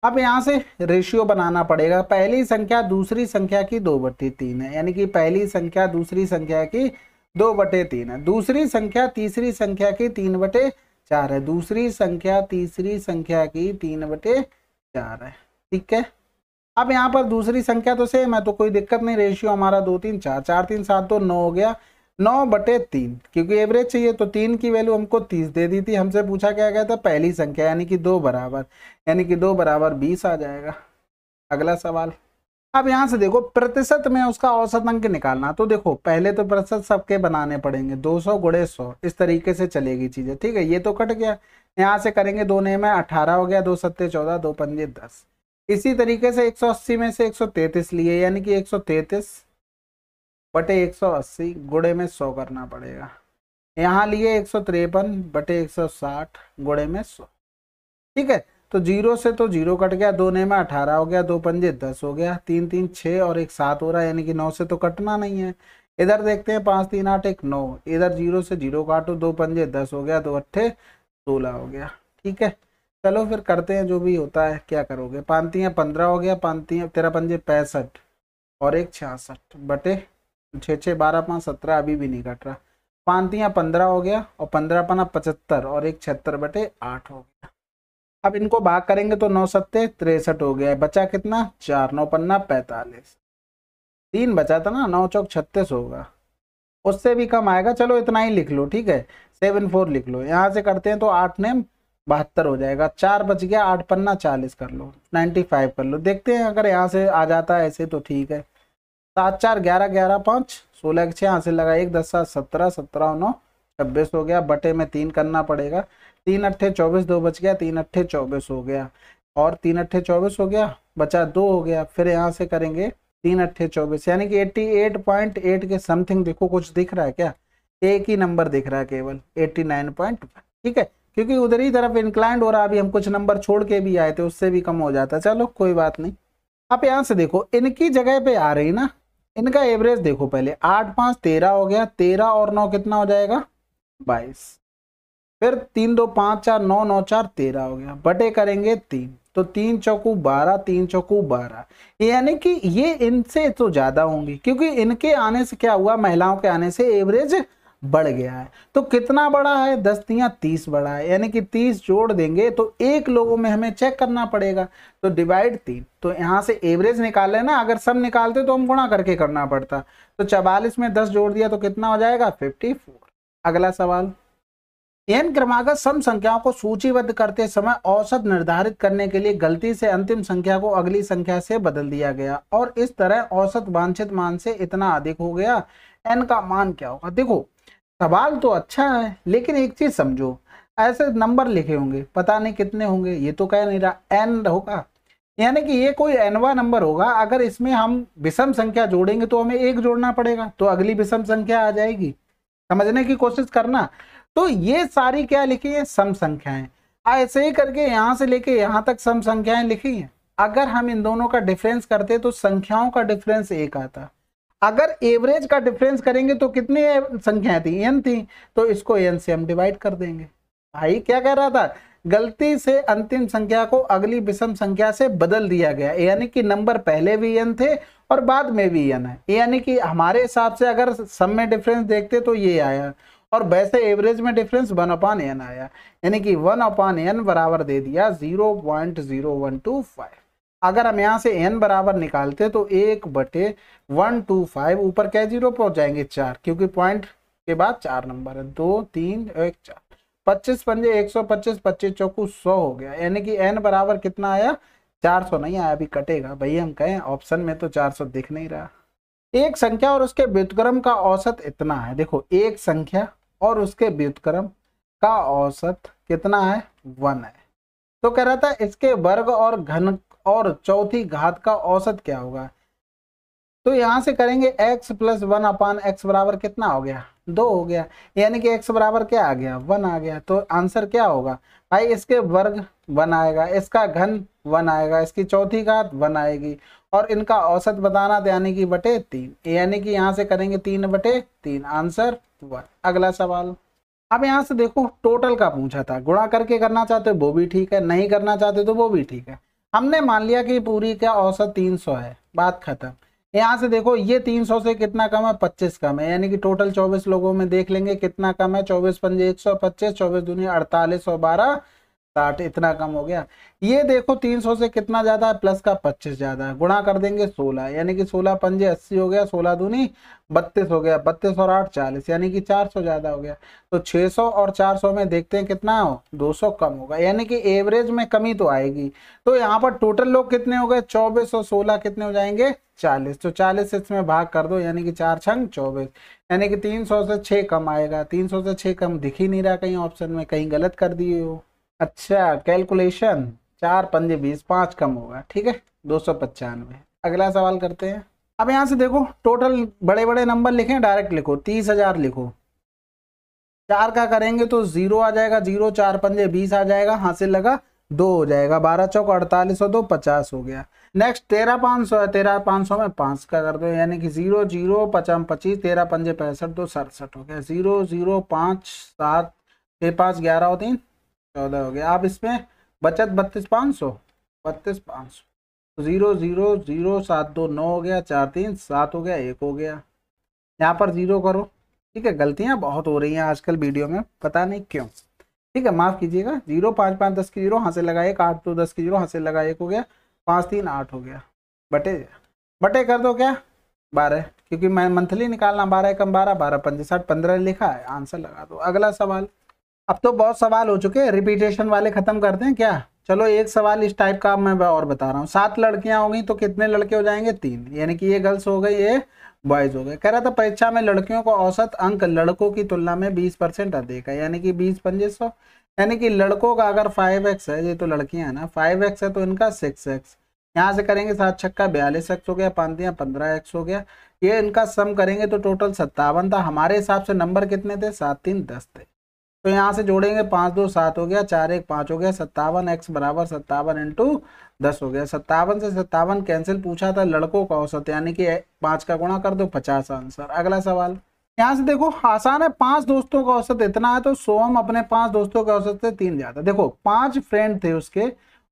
अब यहाँ से रेशियो बनाना पड़ेगा पहली संख्या दूसरी संख्या की दो बटे तीन है यानी कि पहली संख्या दूसरी संख्या की दो बटे तीन है दूसरी संख्या तीसरी संख्या की तीन बटे चार है दूसरी संख्या तीसरी संख्या की तीन बटे चार है ठीक है अब यहाँ पर दूसरी संख्या तो सेम है तो कोई दिक्कत नहीं रेशियो हमारा दो तीन चार चार तीन सात दो तो नौ हो गया नौ बटे तीन क्योंकि एवरेज चाहिए तो तीन की वैल्यू हमको तीस दे दी थी हमसे पूछा क्या गया था पहली संख्या यानी कि दो बराबर यानी कि दो बराबर बीस आ जाएगा अगला सवाल अब यहाँ से देखो प्रतिशत में उसका औसत अंक निकालना तो देखो पहले तो प्रतिशत सबके बनाने पड़ेंगे दो सौ गुड़े सौ इस तरीके से चलेगी चीजें ठीक है ये तो कट गया यहाँ से करेंगे दो नए में अठारह हो गया दो सत्ते चौदह दो पंजे दस इसी तरीके से एक सौ अस्सी में से एक सौ तैतीस लिए यानी कि एक सौ तैतीस बटे एक सौ अस्सी गुड़े में सौ करना पड़ेगा यहाँ लिए एक सौ तिरपन बटे एक सौ साठ गुड़े में सौ ठीक है तो जीरो से तो जीरो कट गया दो ने में अठारह हो गया दो पंजे दस हो गया तीन तीन छः और एक सात हो रहा है यानी कि नौ से तो कटना नहीं है इधर देखते हैं पाँच तीन आठ एक नौ इधर जीरो से जीरो काटो दो पंजे दस हो गया दो अट्ठे सोलह हो गया ठीक है चलो फिर करते हैं जो भी होता है क्या करोगे पानती पंद्रह हो गया पानती तेरह पंजे पैंसठ और एक छियासठ बटे छः छः बारह पाँच सत्रह अभी भी नहीं कट रहा पाँच पंद्रह हो गया और पंद्रह पाना पचहत्तर और एक छिहत्तर बटे आठ हो गया अब इनको भाग करेंगे तो नौ सत्ते तिरसठ हो गया बचा कितना चार नौ पन्ना पैंतालीस तीन बचा था ना नौ चौक छत्तीस होगा उससे भी कम आएगा चलो इतना ही लिख लो ठीक है सेवन फोर लिख लो यहाँ से करते हैं तो आठ नेम बहत्तर हो जाएगा चार बच गया आठ पन्ना चालीस कर लो नाइन्टी फाइव कर लो देखते हैं अगर यहाँ से आ जाता है ऐसे तो ठीक है सात चार ग्यारह ग्यारह पाँच सोलह के छः हाँ से लगा एक दस सात सत्रह सत्रह नौ छब्बीस हो गया बटे में तीन करना पड़ेगा तीन अट्ठे चौबीस दो बच गया तीन अट्ठे चौबीस हो गया और तीन अट्ठे चौबीस हो गया बचा दो हो गया फिर यहाँ से करेंगे तीन अट्ठे चौबीस यानी कि एट्टी एट पॉइंट एट के समथिंग देखो कुछ दिख रहा है क्या एक ही नंबर दिख रहा है केवल एट्टी नाइन पॉइंट ठीक है क्योंकि उधर ही तरफ इंक्लाइंड हो रहा अभी हम कुछ नंबर छोड़ के भी आए थे उससे भी कम हो जाता चलो कोई बात नहीं आप यहाँ से देखो इनकी जगह पे आ रही ना इनका एवरेज देखो पहले आठ पाँच तेरह हो गया तेरह और नौ कितना हो जाएगा बाईस फिर तीन दो पाँच चार नौ नौ चार तेरह हो गया बटे करेंगे तीन तो तीन चौकू बारह तीन चौकू बारह यानी कि ये इनसे तो ज़्यादा होंगी क्योंकि इनके आने से क्या हुआ महिलाओं के आने से एवरेज बढ़ गया है तो कितना बड़ा है दस दिया तीस बड़ा है यानी कि तीस जोड़ देंगे तो एक लोगों में हमें चेक करना पड़ेगा तो डिवाइड तीन तो यहाँ से एवरेज निकाल लेना अगर सब निकालते तो हम गुणा करके करना पड़ता तो चवालीस में दस जोड़ दिया तो कितना हो जाएगा फिफ्टी अगला सवाल एन क्रमागत सम संख्याओं को सूचीबद्ध करते समय औसत निर्धारित करने के लिए गलती से अंतिम संख्या को अगली संख्या से बदल दिया गया और इस तरह औसत वांछित मान से इतना अधिक हो गया एन का मान क्या होगा देखो सवाल तो अच्छा है लेकिन एक चीज़ समझो ऐसे नंबर लिखे होंगे पता नहीं कितने होंगे ये तो कह नहीं रहा एन होगा यानी कि ये कोई एनवा नंबर होगा अगर इसमें हम विषम संख्या जोड़ेंगे तो हमें एक जोड़ना पड़ेगा तो अगली विषम संख्या आ जाएगी समझने की कोशिश करना तो ये सारी क्या लिखी है सम संख्याएं ऐसे ही करके यहाँ से लेके यहाँ तक सम संख्याएं लिखी हैं अगर हम इन दोनों का डिफरेंस करते तो संख्याओं का डिफरेंस एक आता अगर एवरेज का डिफरेंस करेंगे तो कितनी संख्याएं थी एन थी तो इसको एन से हम डिवाइड कर देंगे भाई क्या कह रहा था गलती से अंतिम संख्या को अगली विषम संख्या से बदल दिया गया यानी कि नंबर पहले भी एन थे और बाद में भी एन है यानी कि हमारे हिसाब से अगर सम में डिफरेंस देखते तो ये आया और वैसे एवरेज में डिफरेंस वन अपान एन आया यानी कि वन अपान एन बराबर दे दिया zero point zero one two five अगर हम यहाँ से एन बराबर निकालते तो एक बटे वन टू फाइव ऊपर क्या जीरो पहुंच जाएंगे चार क्योंकि पॉइंट के बाद चार नंबर है दो तीन एक चार पच्चीस पंजे एक सौ पच्चीस पच्चीस चौकू सौ हो गया यानी कि एन बराबर कितना आया चार सौ नहीं आया अभी कटेगा भाई हम कहें ऑप्शन में तो चार सौ दिख नहीं रहा एक संख्या और उसके व्युतक्रम का औसत इतना है देखो एक संख्या और उसके व्युतक्रम का औसत कितना है वन है तो कह रहा था इसके वर्ग और घन और चौथी घात का औसत क्या होगा तो यहां से करेंगे x plus one upon X बराबर कितना हो गया दो हो गया यानी कि x बराबर क्या आ गया वन आ गया तो आंसर क्या होगा भाई इसके वर्ग वन आएगा इसका घन वन आएगा इसकी चौथी घात वन आएगी और इनका औसत बताना तो यानी कि बटे तीन यानी कि यहाँ से करेंगे तीन बटे तीन आंसर वन अगला सवाल अब यहाँ से देखो टोटल का पूछा था गुणा करके करना चाहते हो वो भी ठीक है नहीं करना चाहते तो वो भी ठीक है हमने मान लिया कि पूरी का औसत 300 है बात खत्म यहाँ से देखो ये 300 से कितना कम है 25 कम है यानी कि टोटल 24 लोगों में देख लेंगे कितना कम है 24 पंजे 125 24 दुनिया अड़तालीस सौ बारह साठ इतना कम हो गया ये देखो तीन सौ से कितना ज्यादा है प्लस का पच्चीस ज्यादा है गुणा कर देंगे सोलह यानी कि सोलह पंजे अस्सी हो गया सोलह दूनी बत्तीस हो गया बत्तीस और आठ चालीस यानी कि चार सौ ज्यादा हो गया तो छह सौ और चार सौ में देखते हैं कितना हो दो सौ कम होगा यानी कि एवरेज में कमी तो आएगी तो यहाँ पर टोटल लोग कितने हो गए चौबीस और सोलह कितने हो जाएंगे चालीस तो चालीस इसमें भाग कर दो यानी कि चार छंग चौबीस यानी कि तीन सौ से छः कम आएगा तीन सौ से छः कम दिख ही नहीं रहा कहीं ऑप्शन में कहीं गलत कर दिए हो अच्छा कैलकुलेशन चार पंजे बीस पाँच कम होगा ठीक है दो सौ पचानवे अगला सवाल करते हैं अब यहाँ से देखो टोटल बड़े बड़े नंबर लिखें डायरेक्ट लिखो तीस हजार लिखो चार का करेंगे तो जीरो आ जाएगा जीरो चार पंजे बीस आ जाएगा हासिल लगा दो हो जाएगा बारह चौक अड़तालीस और दो पचास हो गया नेक्स्ट तेरह पाँच सौ है तेरह पाँच सौ में पाँच का कर दो यानी कि जीरो जीरो पचास पच्चीस तेरह पंजे पैंसठ दो सड़सठ हो गया जीरो जीरो पाँच सात छः पाँच ग्यारह और तीन चौदह हो गया आप इसमें बचत बत्तीस पाँच सौ बत्तीस पाँच सौ तो ज़ीरो ज़ीरो ज़ीरो सात दो नौ हो गया चार तीन सात हो गया एक हो गया यहाँ पर ज़ीरो करो ठीक है गलतियाँ बहुत हो रही हैं आजकल वीडियो में पता नहीं क्यों ठीक है माफ़ कीजिएगा जीरो पाँच पाँच दस की जीरो हाँ से लगा एक आठ दो दस की जीरो हाँ से लगा एक हो गया पाँच तीन आठ हो गया बटे बटे कर दो क्या बारह क्योंकि मैं मंथली निकालना बारह कम बारह बारह पंजे साठ पंद्रह लिखा है आंसर लगा दो अगला सवाल अब तो बहुत सवाल हो चुके हैं रिपीटेशन वाले खत्म करते हैं क्या चलो एक सवाल इस टाइप का मैं और बता रहा हूँ सात लड़कियां होंगी तो कितने लड़के हो जाएंगे तीन यानी कि ये गर्ल्स हो गए ये बॉयज हो गए कह रहा था परीक्षा में लड़कियों को औसत अंक लड़कों की तुलना में बीस परसेंट अधिक है यानी कि बीस पंजे सौ यानी कि लड़कों का अगर फाइव एक्स है ये तो लड़कियां हैं ना फाइव एक्स है तो इनका सिक्स एक्स यहाँ से करेंगे सात छक्का बयालीस एक्स हो गया पांतियाँ पंद्रह एक्स हो गया ये इनका सम करेंगे तो टोटल सत्तावन था हमारे हिसाब से नंबर कितने थे सात तीन दस थे तो यहाँ से जोड़ेंगे पाँच दो सात हो गया चार एक पाँच हो गया सत्तावन एक्स बराबर सत्तावन इंटू दस हो गया सत्तावन से सत्तावन कैंसिल पूछा था लड़कों का औसत यानी कि पाँच का गुणा कर दो पचास आंसर अगला सवाल यहाँ से देखो आसान है पांच दोस्तों का औसत इतना है तो सोम अपने पांच दोस्तों का औसत से तीन ज्यादा देखो पांच फ्रेंड थे उसके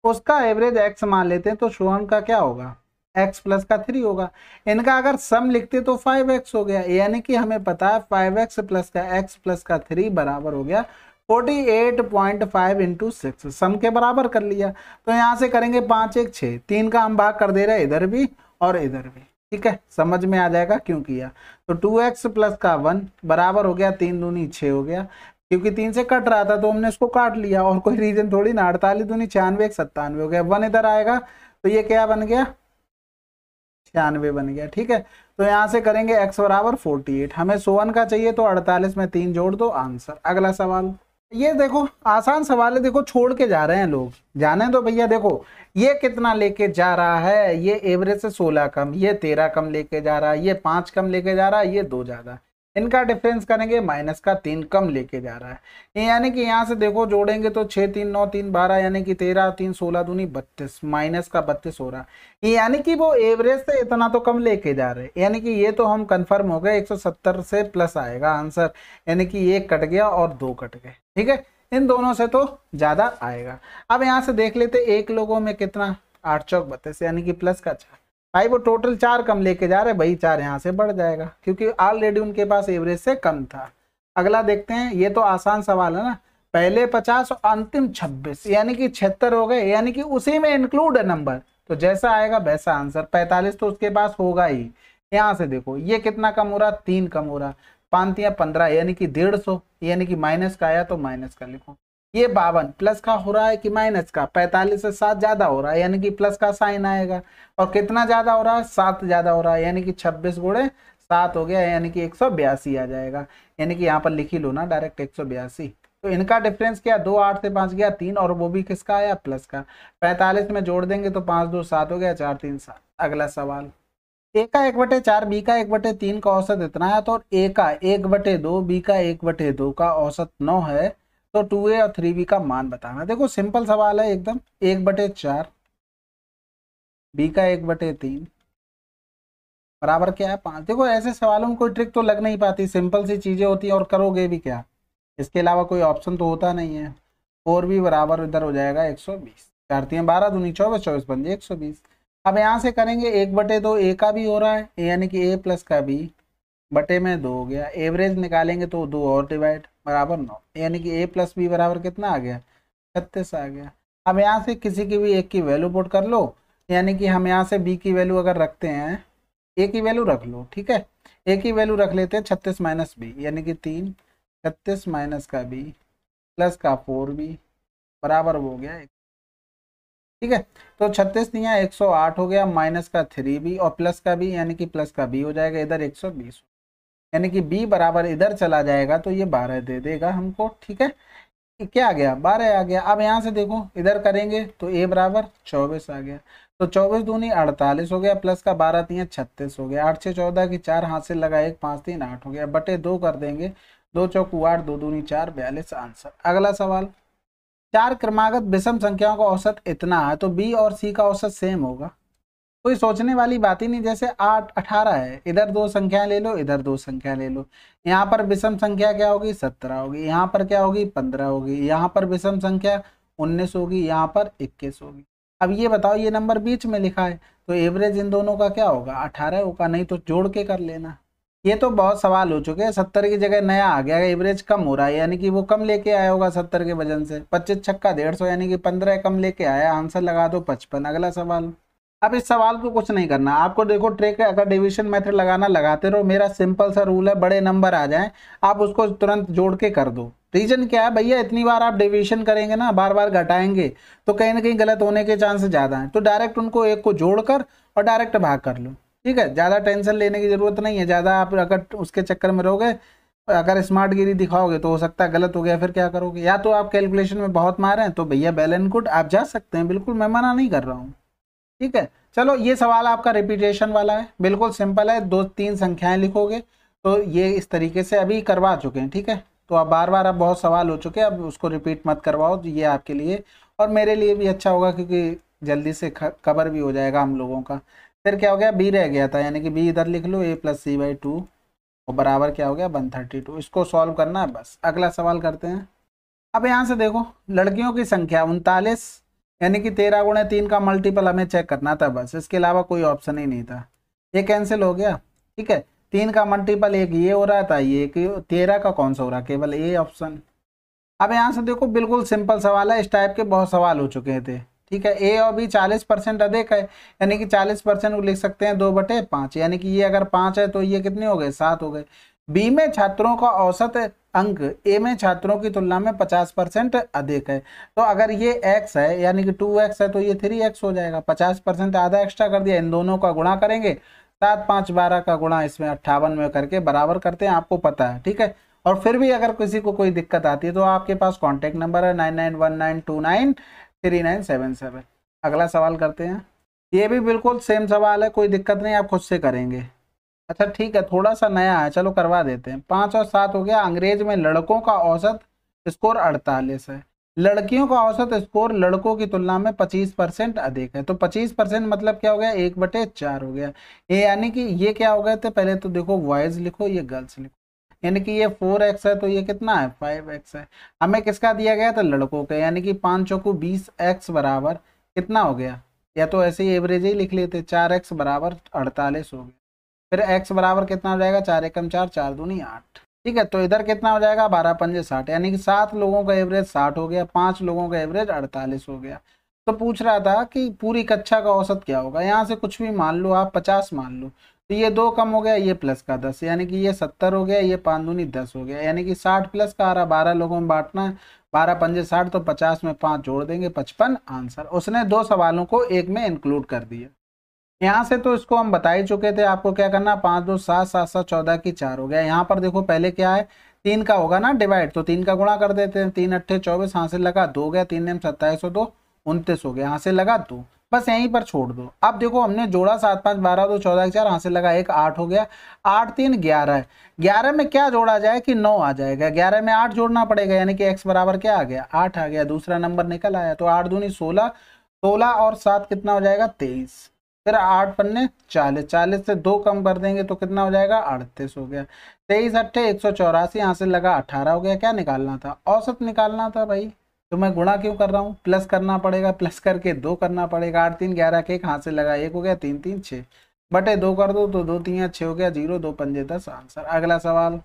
उसका एवरेज एक्स मान लेते हैं तो सोहम का क्या होगा एक्स प्लस का थ्री होगा इनका अगर सम लिखते तो फाइव एक्स हो गया यानी कि हमें पता है फाइव एक्स प्लस का एक्स प्लस का थ्री बराबर हो गया forty eight point five into six sum के बराबर कर लिया तो यहाँ से करेंगे पाँच एक छः तीन का हम भाग कर दे रहे हैं इधर भी और इधर भी ठीक है समझ में आ जाएगा क्यों किया तो टू एक्स प्लस का वन बराबर हो गया तीन दूनी छः हो गया क्योंकि तीन से कट रहा था तो हमने उसको काट लिया और कोई रीजन थोड़ी ना अड़तालीस दूनी छियानवे एक सत्तानवे हो गया वन इधर आएगा तो ये क्या बन गया छियानवे बन गया ठीक है तो यहाँ से करेंगे x बराबर फोर्टी एट हमें सोवन का चाहिए तो अड़तालीस में तीन जोड़ दो आंसर अगला सवाल ये देखो आसान सवाल है देखो छोड़ के जा रहे हैं लोग जाने तो भैया देखो ये कितना लेके जा रहा है ये एवरेज से सोलह कम ये तेरह कम लेके जा रहा है ये पाँच कम लेके जा रहा है ये दो ज़्यादा इनका डिफरेंस करेंगे माइनस का तीन कम लेके जा रहा है यानी कि यहाँ से देखो जोड़ेंगे तो छः तीन नौ तीन बारह यानी कि तेरह तीन सोलह दूनी बत्तीस माइनस का बत्तीस हो रहा है यानी कि वो एवरेज से इतना तो कम लेके जा रहे हैं यानी कि ये तो हम कन्फर्म हो गए 170 से प्लस आएगा आंसर यानी कि एक कट गया और दो कट गए ठीक है इन दोनों से तो ज़्यादा आएगा अब यहाँ से देख लेते एक लोगों में कितना आठ चौक बत्तीस यानी कि प्लस का चार भाई वो टोटल चार कम लेके जा रहे भाई चार यहाँ से बढ़ जाएगा क्योंकि ऑलरेडी उनके पास एवरेज से कम था अगला देखते हैं ये तो आसान सवाल है ना पहले पचास और अंतिम छब्बीस यानी कि छिहत्तर हो गए यानी कि उसी में इंक्लूड है नंबर तो जैसा आएगा वैसा आंसर पैंतालीस तो उसके पास होगा ही यहाँ से देखो ये कितना कम हो रहा तीन कम हो रहा पानतियाँ पंद्रह यानी कि डेढ़ सौ यानी कि माइनस का आया तो माइनस का लिखो ये बावन प्लस का हो रहा है कि माइनस का पैंतालीस से सात ज्यादा हो रहा है यानी कि प्लस का साइन आएगा और कितना ज्यादा हो रहा है सात ज्यादा हो रहा है यानी कि छब्बीस गुड़े सात हो गया यानी कि एक सौ बयासी आ जाएगा यानी कि यहाँ पर लिखी लो ना डायरेक्ट एक सौ बयासी तो इनका डिफरेंस क्या दो आठ से पाँच गया तीन और वो भी किसका आया प्लस का पैंतालीस में जोड़ देंगे तो पाँच दो सात हो गया चार तीन सात अगला सवाल ए का एक बटे चार बी का एक बटे तीन का औसत इतना है तो ए का एक बटे दो बी का एक बटे दो का औसत नौ है तो टू ए और थ्री बी का मान बताना देखो सिंपल सवाल है एकदम एक बटे चार बी का एक बटे तीन बराबर क्या है पाँच देखो ऐसे सवालों में कोई ट्रिक तो लग नहीं पाती सिंपल सी चीज़ें होती हैं और करोगे भी क्या इसके अलावा कोई ऑप्शन तो होता नहीं है और भी बराबर इधर हो जाएगा एक सौ बीस चारती हैं बारह दूनी चौबीस चौबीस पंजे एक सौ बीस अब यहाँ से करेंगे एक बटे दो ए का भी हो रहा है यानी कि ए प्लस का भी बटे में दो हो गया एवरेज निकालेंगे तो दो और डिवाइड बराबर नौ यानी कि ए प्लस बी बराबर कितना आ गया छत्तीस आ गया अब यहाँ से किसी की भी एक की वैल्यू पुट कर लो यानी कि हम यहाँ से बी की वैल्यू अगर रखते हैं ए की वैल्यू रख लो ठीक है ए की वैल्यू रख लेते हैं छत्तीस माइनस बी यानी कि तीन छत्तीस माइनस का बी प्लस का फोर बी बराबर हो गया एक ठीक है तो छत्तीस दिया एक सौ आठ हो गया माइनस का थ्री बी और प्लस का बी यानी कि प्लस का बी हो जाएगा इधर एक सौ बीस यानी कि बी बराबर इधर चला जाएगा तो ये बारह दे देगा हमको ठीक है क्या आ गया बारह आ गया अब यहाँ से देखो इधर करेंगे तो ए बराबर चौबीस आ गया तो चौबीस दूनी अड़तालीस हो गया प्लस का बारह तीन छत्तीस हो गया आठ छः चौदह की चार हाथ से लगा एक पाँच तीन आठ हो गया बटे दो कर देंगे दो चौकू आठ दो दूनी चार बयालीस आंसर अगला सवाल चार क्रमागत विषम संख्याओं का औसत इतना है तो बी और सी का औसत सेम होगा कोई सोचने वाली बात ही नहीं जैसे आठ अठारह है इधर दो संख्या ले लो इधर दो संख्या ले लो यहाँ पर विषम संख्या क्या होगी सत्रह होगी यहाँ पर क्या होगी पंद्रह होगी यहाँ पर विषम संख्या उन्नीस होगी यहाँ पर इक्कीस होगी अब ये बताओ ये नंबर बीच में लिखा है तो एवरेज इन दोनों का क्या होगा अठारह होगा नहीं तो जोड़ के कर लेना ये तो बहुत सवाल हो चुके हैं सत्तर की जगह नया आ गया एवरेज कम हो रहा है यानी कि वो कम लेके आया होगा सत्तर के वजन से पच्चीस छक्का डेढ़ सौ यानी कि पंद्रह कम लेके आया आंसर लगा दो पचपन अगला सवाल अब इस सवाल को कुछ नहीं करना आपको देखो ट्रेक अगर डिविजन मेथड लगाना लगाते रहो मेरा सिंपल सा रूल है बड़े नंबर आ जाए आप उसको तुरंत जोड़ के कर दो रीजन क्या है भैया इतनी बार आप डिविजन करेंगे ना बार बार घटाएंगे तो कहीं ना कहीं गलत होने के चांस ज़्यादा हैं तो डायरेक्ट उनको एक को जोड़कर और डायरेक्ट भाग कर लो ठीक है ज़्यादा टेंशन लेने की ज़रूरत नहीं है ज़्यादा आप अगर उसके चक्कर में रहोगे अगर स्मार्ट गिरी दिखाओगे तो हो सकता है गलत हो गया फिर क्या करोगे या तो आप कैलकुलेशन में बहुत मारे हैं तो भैया बैलेंस गुड आप जा सकते हैं बिल्कुल मैं मना नहीं कर रहा हूँ ठीक है चलो ये सवाल आपका रिपीटेशन वाला है बिल्कुल सिंपल है दो तीन संख्याएं लिखोगे तो ये इस तरीके से अभी करवा चुके हैं ठीक है तो अब बार बार अब बहुत सवाल हो चुके हैं अब उसको रिपीट मत करवाओ ये आपके लिए और मेरे लिए भी अच्छा होगा क्योंकि जल्दी से कवर भी हो जाएगा हम लोगों का फिर क्या हो गया बी रह गया था यानी कि बी इधर लिख लो A plus C by two और बराबर क्या हो गया वन थर्टी टू इसको सॉल्व करना है बस अगला सवाल करते हैं अब यहाँ से देखो लड़कियों की संख्या उनतालीस यानी कि तेरह गुणे तीन का मल्टीपल हमें चेक करना था बस इसके अलावा कोई ऑप्शन ही नहीं था ये कैंसिल हो गया ठीक है तीन का मल्टीपल एक ये हो रहा था ये कि तेरह का कौन सा हो रहा केवल ए ऑप्शन अब यहाँ से देखो बिल्कुल सिंपल सवाल है इस टाइप के बहुत सवाल हो चुके थे ठीक है ए और बी चालीस परसेंट अधिक है यानी कि चालीस परसेंट लिख सकते हैं दो बटे पाँच यानी कि ये अगर पाँच है तो ये कितने हो गए सात हो गए बी में छात्रों का औसत अंक ए में छात्रों की तुलना में 50 परसेंट अधिक है तो अगर ये एक्स है यानी कि टू एक्स है तो ये थ्री एक्स हो जाएगा 50 परसेंट आधा एक्स्ट्रा कर दिया इन दोनों का गुणा करेंगे सात पाँच बारह का गुणा इसमें अट्ठावन में करके बराबर करते हैं आपको पता है ठीक है और फिर भी अगर किसी को कोई दिक्कत आती है तो आपके पास कॉन्टैक्ट नंबर है nine nine one nine two nine three nine seven seven अगला सवाल करते हैं ये भी बिल्कुल सेम सवाल है कोई दिक्कत नहीं आप खुद से करेंगे अच्छा ठीक है थोड़ा सा नया है चलो करवा देते हैं पाँच और सात हो गया अंग्रेज में लड़कों का औसत स्कोर अड़तालीस है लड़कियों का औसत स्कोर लड़कों की तुलना में पच्चीस परसेंट अधिक है तो पच्चीस परसेंट मतलब क्या हो गया एक बटे चार हो गया ये यानी कि ये क्या हो गए थे पहले तो देखो बॉयज लिखो ये गर्ल्स लिखो यानी कि ये फोर एक्स है तो ये कितना है फाइव एक्स है हमें किसका दिया गया था लड़कों का यानी कि पाँच चौकू बीस एक्स बराबर कितना हो गया या तो ऐसे ही एवरेज ही लिख लेते चार एक्स बराबर अड़तालीस हो गया फिर एक्स बराबर कितना हो जाएगा चार एकम चार चार दूनी आठ ठीक है तो इधर कितना हो जाएगा बारह पंजे साठ यानी कि सात लोगों का एवरेज साठ हो गया पाँच लोगों का एवरेज अड़तालीस हो गया तो पूछ रहा था कि पूरी कक्षा का औसत क्या होगा यहाँ से कुछ भी मान लो आप पचास मान लो तो ये दो कम हो गया ये प्लस का दस यानी कि ये सत्तर हो गया ये पाँच दूनी दस हो गया यानी कि साठ प्लस का आ रहा बारह लोगों में बांटना है बारह पंजे साठ तो पचास में पाँच जोड़ देंगे पचपन आंसर उसने दो सवालों को एक में इंक्लूड कर दिया यहाँ से तो इसको हम बता ही चुके थे आपको क्या करना पाँच दो सात सात सात चौदह की चार हो गया यहाँ पर देखो पहले क्या है तीन का होगा ना डिवाइड तो तीन का गुणा कर देते हैं तीन अट्ठे चौबीस यहाँ से लगा दो गया तीन नेम सत्ताईस हो दो उनतीस हो गया यहाँ से लगा दो बस यहीं पर छोड़ दो अब देखो हमने जोड़ा सात पाँच बारह दो चौदह चार यहाँ से लगा एक आठ हो गया आठ तीन ग्यारह ग्यारह में क्या जोड़ा जाए कि नौ आ जाएगा ग्यारह में आठ जोड़ना पड़ेगा यानी कि एक्स बराबर क्या आ गया आठ आ गया दूसरा नंबर निकल आया तो आठ दूनी सोलह सोलह और सात कितना हो जाएगा तेईस फिर आठ पन्ने चालीस चालीस से दो कम कर देंगे तो कितना हो जाएगा अड़तीस हो गया तेईस अट्ठे एक सौ चौरासी यहाँ से लगा अठारह हो गया क्या निकालना था औसत निकालना था भाई तो मैं गुणा क्यों कर रहा हूँ प्लस करना पड़ेगा प्लस करके दो करना पड़ेगा आठ तीन ग्यारह के एक हाँ से लगा एक हो गया तीन तीन छः बटे दो कर दो तो दो तीन या छः हो गया जीरो दो पंजे दस आंसर अगला सवाल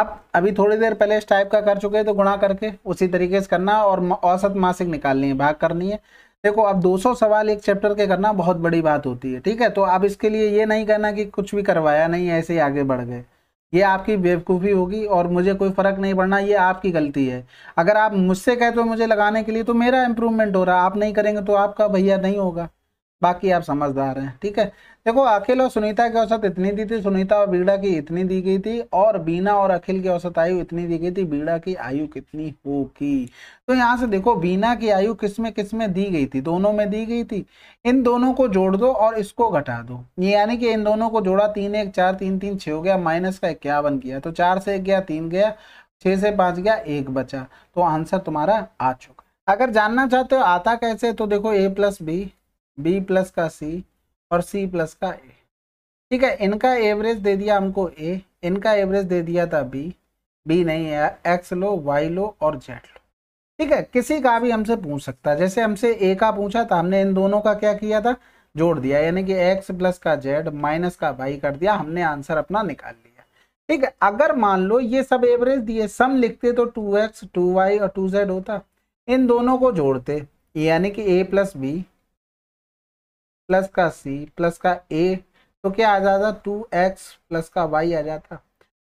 आप अभी थोड़ी देर पहले इस टाइप का कर चुके हैं तो गुणा करके उसी तरीके से करना और औसत मासिक निकालनी है भाग करनी है देखो अब 200 सवाल एक चैप्टर के करना बहुत बड़ी बात होती है ठीक है तो आप इसके लिए ये नहीं कहना कि कुछ भी करवाया नहीं ऐसे ही आगे बढ़ गए ये आपकी बेवकूफ़ी होगी और मुझे कोई फ़र्क नहीं पड़ना ये आपकी गलती है अगर आप मुझसे कहते हो मुझे लगाने के लिए तो मेरा इम्प्रूवमेंट हो रहा आप नहीं करेंगे तो आपका भैया नहीं होगा बाकी आप समझदार हैं ठीक है देखो अखिल और सुनीता की औसत इतनी दी थी सुनीता और बीड़ा की इतनी दी गई थी और बीना और अखिल की औसत आयु इतनी दी गई थी बीड़ा की आयु कितनी होगी तो यहाँ से देखो बीना की आयु किस में किस में दी गई थी दोनों में दी गई थी इन दोनों को जोड़ दो और इसको घटा दो ये यानी कि इन दोनों को जोड़ा तीन एक चार तीन तीन छः हो गया माइनस का इक्यावन किया तो चार से एक गया तीन गया छः से पाँच गया एक बचा तो आंसर तुम्हारा आ चुका अगर जानना चाहते हो आता कैसे तो देखो A plus B B plus का सी और सी प्लस का ए ठीक है इनका एवरेज दे दिया हमको ए इनका एवरेज दे दिया था बी बी नहीं है एक्स लो वाई लो और जेड लो ठीक है किसी का भी हमसे पूछ सकता है जैसे हमसे ए का पूछा था हमने इन दोनों का क्या किया था जोड़ दिया यानी कि एक्स प्लस का जेड माइनस का वाई कर दिया हमने आंसर अपना निकाल लिया ठीक है अगर मान लो ये सब एवरेज दिए सम लिखते तो टू एक्स टू वाई और टू जेड होता इन दोनों को जोड़ते यानी कि ए प्लस बी प्लस का सी प्लस का ए तो क्या आ जाता टू एक्स प्लस का वाई आ जाता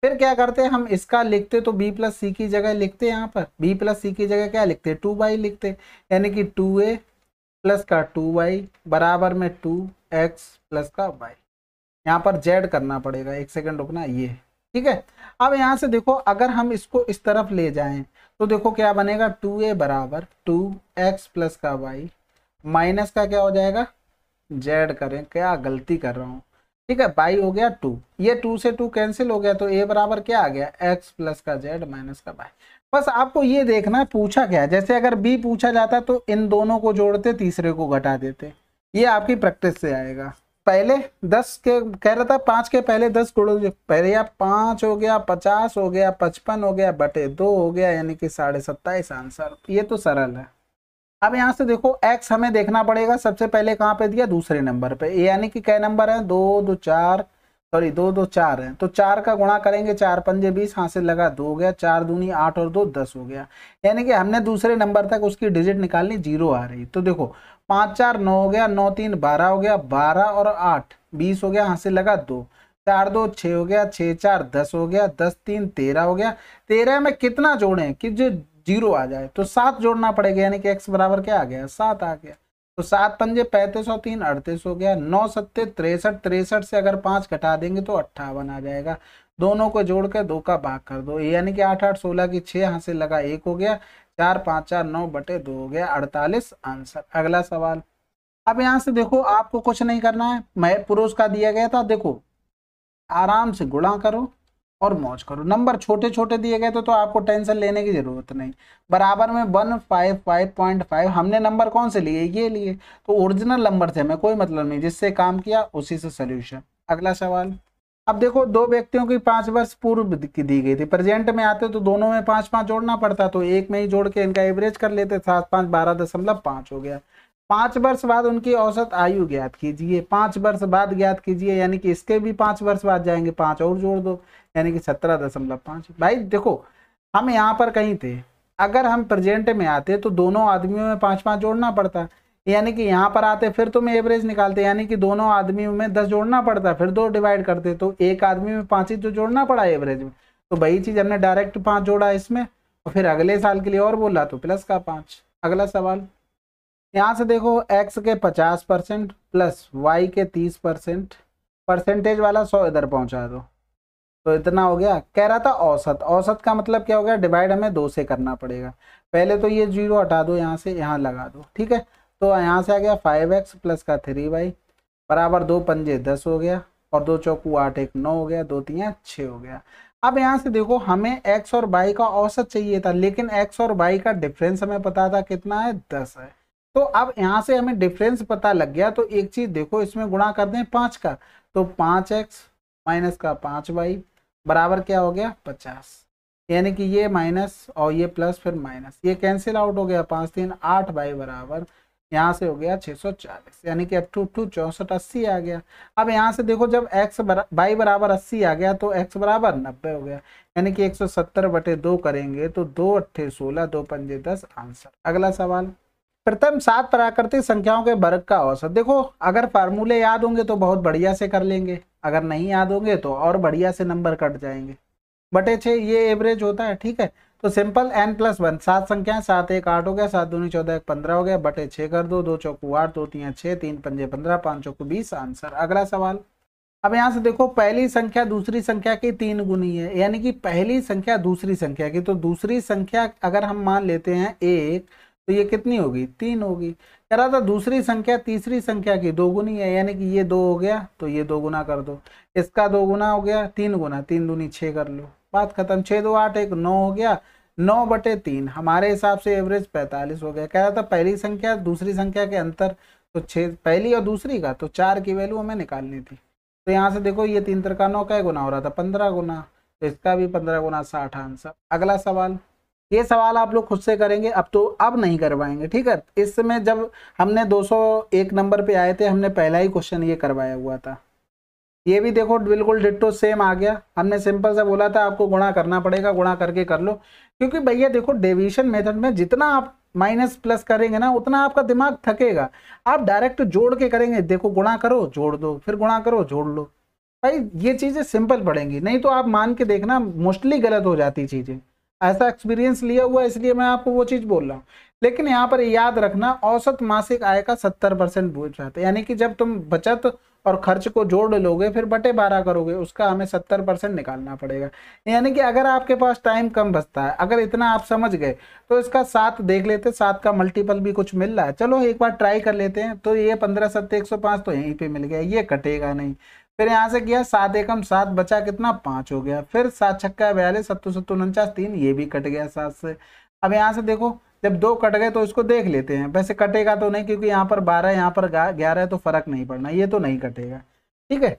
फिर क्या करते हैं हम इसका लिखते तो बी प्लस सी की जगह लिखते यहाँ पर बी प्लस सी की जगह क्या लिखते टू वाई लिखते यानी कि टू ए प्लस का टू वाई बराबर में टू एक्स प्लस का वाई यहाँ पर जेड करना पड़ेगा एक सेकेंड रुकना ये ठीक है अब यहाँ से देखो अगर हम इसको इस तरफ ले जाएं तो देखो क्या बनेगा टू ए बराबर टू एक्स प्लस का वाई माइनस का क्या हो जाएगा जेड करें क्या गलती कर रहा हूँ ठीक है बाई हो गया टू ये टू से टू कैंसिल हो गया तो ए बराबर क्या आ गया एक्स प्लस का जेड माइनस का बाई बस आपको ये देखना है पूछा क्या है जैसे अगर बी पूछा जाता तो इन दोनों को जोड़ते तीसरे को घटा देते ये आपकी प्रैक्टिस से आएगा पहले दस के कह रहा था पाँच के पहले दस गुड़ो पहले या पाँच हो गया पचास हो गया पचपन हो गया बटे दो हो गया यानी कि साढ़े सत्ताईस आंसर ये तो सरल है अब यहाँ से देखो x हमें देखना पड़ेगा सबसे पहले कहाँ पे दिया दूसरे नंबर पे यानी कि क्या नंबर है दो दो चार सॉरी दो दो चार है तो चार का गुणा करेंगे चार पंजे बीस हाँ से लगा दो हो गया चार दूनी आठ और दो दस हो गया यानी कि हमने दूसरे नंबर तक उसकी डिजिट निकालनी जीरो आ रही तो देखो पाँच चार नौ हो गया नौ तीन बारह हो गया बारह और आठ बीस हो गया हाथ से लगा दो चार दो छः हो गया छः चार दस हो गया दस तीन तेरह हो गया तेरह में कितना जोड़ें कि जो जीरो आ जाए तो सात जोड़ना पड़ेगा यानी कि एक्स बराबर क्या आ गया सात आ गया तो सात पंजे पैंतीस और तीन अड़तीस हो गया नौ सत्ते तिरसठ तिरसठ से अगर पाँच घटा देंगे तो अट्ठावन आ जाएगा दोनों को जोड़कर दो का भाग कर दो यानी कि आठ आठ सोलह की छः हाँ से लगा एक हो गया चार पाँच चार नौ बटे दो हो गया अड़तालीस आंसर अगला सवाल अब यहाँ से देखो आपको कुछ नहीं करना है मैं पुरुष का दिया गया था देखो आराम से गुणा करो और मौज करो नंबर छोटे छोटे दिए गए तो तो आपको टेंशन लेने की ज़रूरत नहीं बराबर में one five five point five हमने नंबर कौन से लिए ये लिए तो ओरिजिनल नंबर से हमें कोई मतलब नहीं जिससे काम किया उसी से सोल्यूशन अगला सवाल अब देखो दो व्यक्तियों की पाँच वर्ष पूर्व की दी गई थी प्रेजेंट में आते तो दोनों में पाँच पाँच जोड़ना पड़ता तो एक में ही जोड़ के इनका एवरेज कर लेते सात पाँच बारह दशमलव पाँच हो गया पाँच वर्ष बाद उनकी औसत आयु ज्ञात कीजिए पाँच वर्ष बाद ज्ञात कीजिए यानी कि इसके भी पाँच वर्ष बाद जाएंगे पाँच और जोड़ दो यानी कि सत्रह दशमलव पाँच भाई देखो हम यहाँ पर कहीं थे अगर हम प्रेजेंट में आते तो दोनों आदमियों में पाँच पाँच जोड़ना पड़ता यानी कि यहाँ पर आते फिर तुम तो एवरेज निकालते यानी कि दोनों आदमियों में दस जोड़ना पड़ता फिर दो डिवाइड करते तो एक आदमी में पाँच ही तो जोड़ना पड़ा एवरेज में तो वही चीज़ हमने डायरेक्ट पाँच जोड़ा इसमें और फिर अगले साल के लिए और बोला तो प्लस का पाँच अगला सवाल यहाँ से देखो एक्स के पचास परसेंट प्लस वाई के तीस परसेंट परसेंटेज वाला सौ इधर पहुँचा दो तो इतना हो गया कह रहा था औसत औसत का मतलब क्या हो गया डिवाइड हमें दो से करना पड़ेगा पहले तो ये जीरो हटा दो यहाँ से यहाँ लगा दो ठीक है तो यहाँ से आ गया फाइव एक्स प्लस का थ्री वाई बराबर दो पंजे दस हो गया और दो चौकू आठ एक नौ हो गया दो तीन छः हो गया अब यहाँ से देखो हमें एक्स और बाई का औसत चाहिए था लेकिन एक्स और बाई का डिफरेंस हमें पता था कितना है दस है तो अब यहाँ से हमें डिफरेंस पता लग गया तो एक चीज़ देखो इसमें गुणा कर दें पाँच का तो पाँच एक्स माइनस का पाँच वाई बराबर क्या हो गया पचास यानी कि ये माइनस और ये प्लस फिर माइनस ये कैंसिल आउट हो गया पाँच तीन आठ बाई बराबर यहाँ से हो गया सौ चालीस यानी कि अब टू टू चौंसठ अस्सी आ गया अब यहाँ से देखो जब एक्स बरा, बाई बराबर अस्सी आ गया तो एक्स बराबर नब्बे हो गया यानी कि एक सौ सत्तर बटे दो करेंगे तो दो अट्ठे सोलह दो पंजे दस आंसर अगला सवाल प्रथम सात प्राकृतिक संख्याओं के वर्ग का औसत देखो अगर फार्मूले याद होंगे तो बहुत बढ़िया से कर लेंगे अगर नहीं याद होंगे तो और बढ़िया से नंबर कट जाएंगे बटे छे ये एवरेज होता है ठीक है तो सिंपल एन प्लस वन सात संख्याएं सात एक आठ हो गया सात दो चौदह एक पंद्रह हो गया बटे छे कर दो दो चौकू आठ दो तीन छह तीन पंजे पंद्रह पाँच चौकू बीस आंसर अगला सवाल अब यहां से देखो पहली संख्या दूसरी संख्या की तीन गुनी है यानी कि पहली संख्या दूसरी संख्या की तो दूसरी संख्या अगर हम मान लेते हैं एक तो ये कितनी होगी तीन होगी कह रहा था दूसरी संख्या तीसरी संख्या की दोगुनी है यानी कि ये दो हो गया तो ये दो गुना कर दो इसका दो गुना हो गया तीन गुना तीन दूनी छः कर लो बात खत्म छः दो आठ एक नौ हो गया नौ बटे तीन हमारे हिसाब से एवरेज पैंतालीस हो गया कह रहा था पहली संख्या दूसरी संख्या के अंतर तो छः पहली और दूसरी का तो चार की वैल्यू हमें निकालनी थी तो यहाँ से देखो ये तीन का नौ का गुना हो रहा था पंद्रह गुना तो इसका भी पंद्रह गुना साठ आंसर अगला सवाल ये सवाल आप लोग खुद से करेंगे अब तो अब नहीं करवाएंगे ठीक है इसमें जब हमने 201 नंबर पे आए थे हमने पहला ही क्वेश्चन ये करवाया हुआ था ये भी देखो बिल्कुल डिट्टो सेम आ गया हमने सिंपल से बोला था आपको गुणा करना पड़ेगा गुणा करके कर लो क्योंकि भैया देखो डेविशन मेथड में जितना आप माइनस प्लस करेंगे ना उतना आपका दिमाग थकेगा आप डायरेक्ट जोड़ के करेंगे देखो गुणा करो जोड़ दो फिर गुणा करो जोड़ लो भाई ये चीज़ें सिंपल पड़ेंगी नहीं तो आप मान के देखना मोस्टली गलत हो जाती चीज़ें ऐसा एक्सपीरियंस लिया हुआ है इसलिए मैं आपको वो चीज़ बोल रहा हूँ लेकिन यहाँ पर याद रखना औसत मासिक आय का सत्तर परसेंट बोझ रहता है यानी कि जब तुम बचत और खर्च को जोड़ लोगे फिर बटे बारह करोगे उसका हमें सत्तर परसेंट निकालना पड़ेगा यानी कि अगर आपके पास टाइम कम बचता है अगर इतना आप समझ गए तो इसका सात देख लेते सात का मल्टीपल भी कुछ मिल रहा है चलो एक बार ट्राई कर लेते हैं तो ये पंद्रह सत्तर एक सौ तो यहीं पर मिल गया ये कटेगा नहीं फिर यहाँ से किया सात एकम सात बचा कितना पाँच हो गया फिर सात छक्का बयालीस सत्तर सत्तर उनचास तीन ये भी कट गया सात से अब यहाँ से देखो जब दो कट गए तो इसको देख लेते हैं वैसे कटेगा तो नहीं क्योंकि यहाँ पर बारह यहाँ पर ग्यारह है तो फर्क नहीं पड़ना ये तो नहीं कटेगा ठीक है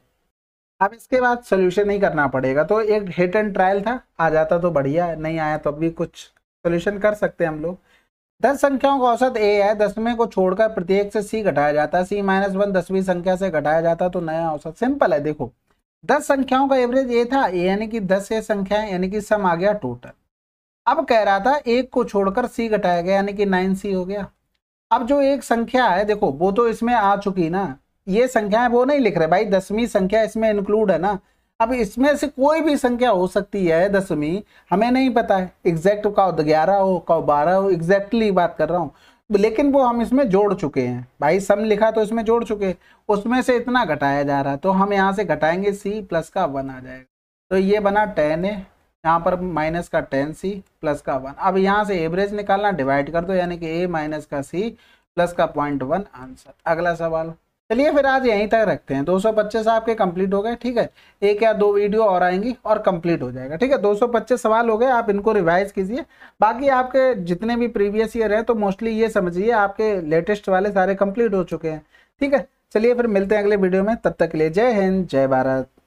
अब इसके बाद सोल्यूशन नहीं करना पड़ेगा तो एक हिट एंड ट्रायल था आ जाता तो बढ़िया नहीं आया तो अभी कुछ सोल्यूशन कर सकते हैं हम लोग दस संख्याओं का औसत ए है दसवें को छोड़कर प्रत्येक से सी घटाया जाता है सी माइनस वन दसवीं संख्या से घटाया जाता है तो नया औसत सिंपल है देखो दस संख्याओं का एवरेज ए था ए यानी कि दस ए संख्या यानी कि सम आ गया टोटल अब कह रहा था एक को छोड़कर सी घटाया गया यानी कि नाइन सी हो गया अब जो एक संख्या है देखो वो तो इसमें आ चुकी ना ये संख्या वो नहीं लिख रहे भाई दसवीं संख्या इसमें इंक्लूड है ना अब इसमें से कोई भी संख्या हो सकती है दसवीं हमें नहीं पता है एग्जैक्ट का ग्यारह हो का बारह हो एग्जैक्टली बात कर रहा हूँ लेकिन वो हम इसमें जोड़ चुके हैं भाई सम लिखा तो इसमें जोड़ चुके हैं उसमें से इतना घटाया जा रहा है तो हम यहाँ से घटाएंगे सी प्लस का वन आ जाएगा तो ये बना टेन है यहाँ पर माइनस का टेन सी प्लस का वन अब यहाँ से एवरेज निकालना डिवाइड कर दो यानी कि ए माइनस का सी प्लस का पॉइंट वन आंसर अगला सवाल चलिए फिर आज यहीं तक रखते हैं 225 आपके कंप्लीट हो गए ठीक है एक या दो वीडियो और आएंगी और कंप्लीट हो जाएगा ठीक है 225 सवाल हो गए आप इनको रिवाइज कीजिए बाकी आपके जितने भी प्रीवियस ईयर हैं तो मोस्टली ये समझिए आपके लेटेस्ट वाले सारे कंप्लीट हो चुके हैं ठीक है चलिए फिर मिलते हैं अगले वीडियो में तब तक के लिए जय हिंद जय भारत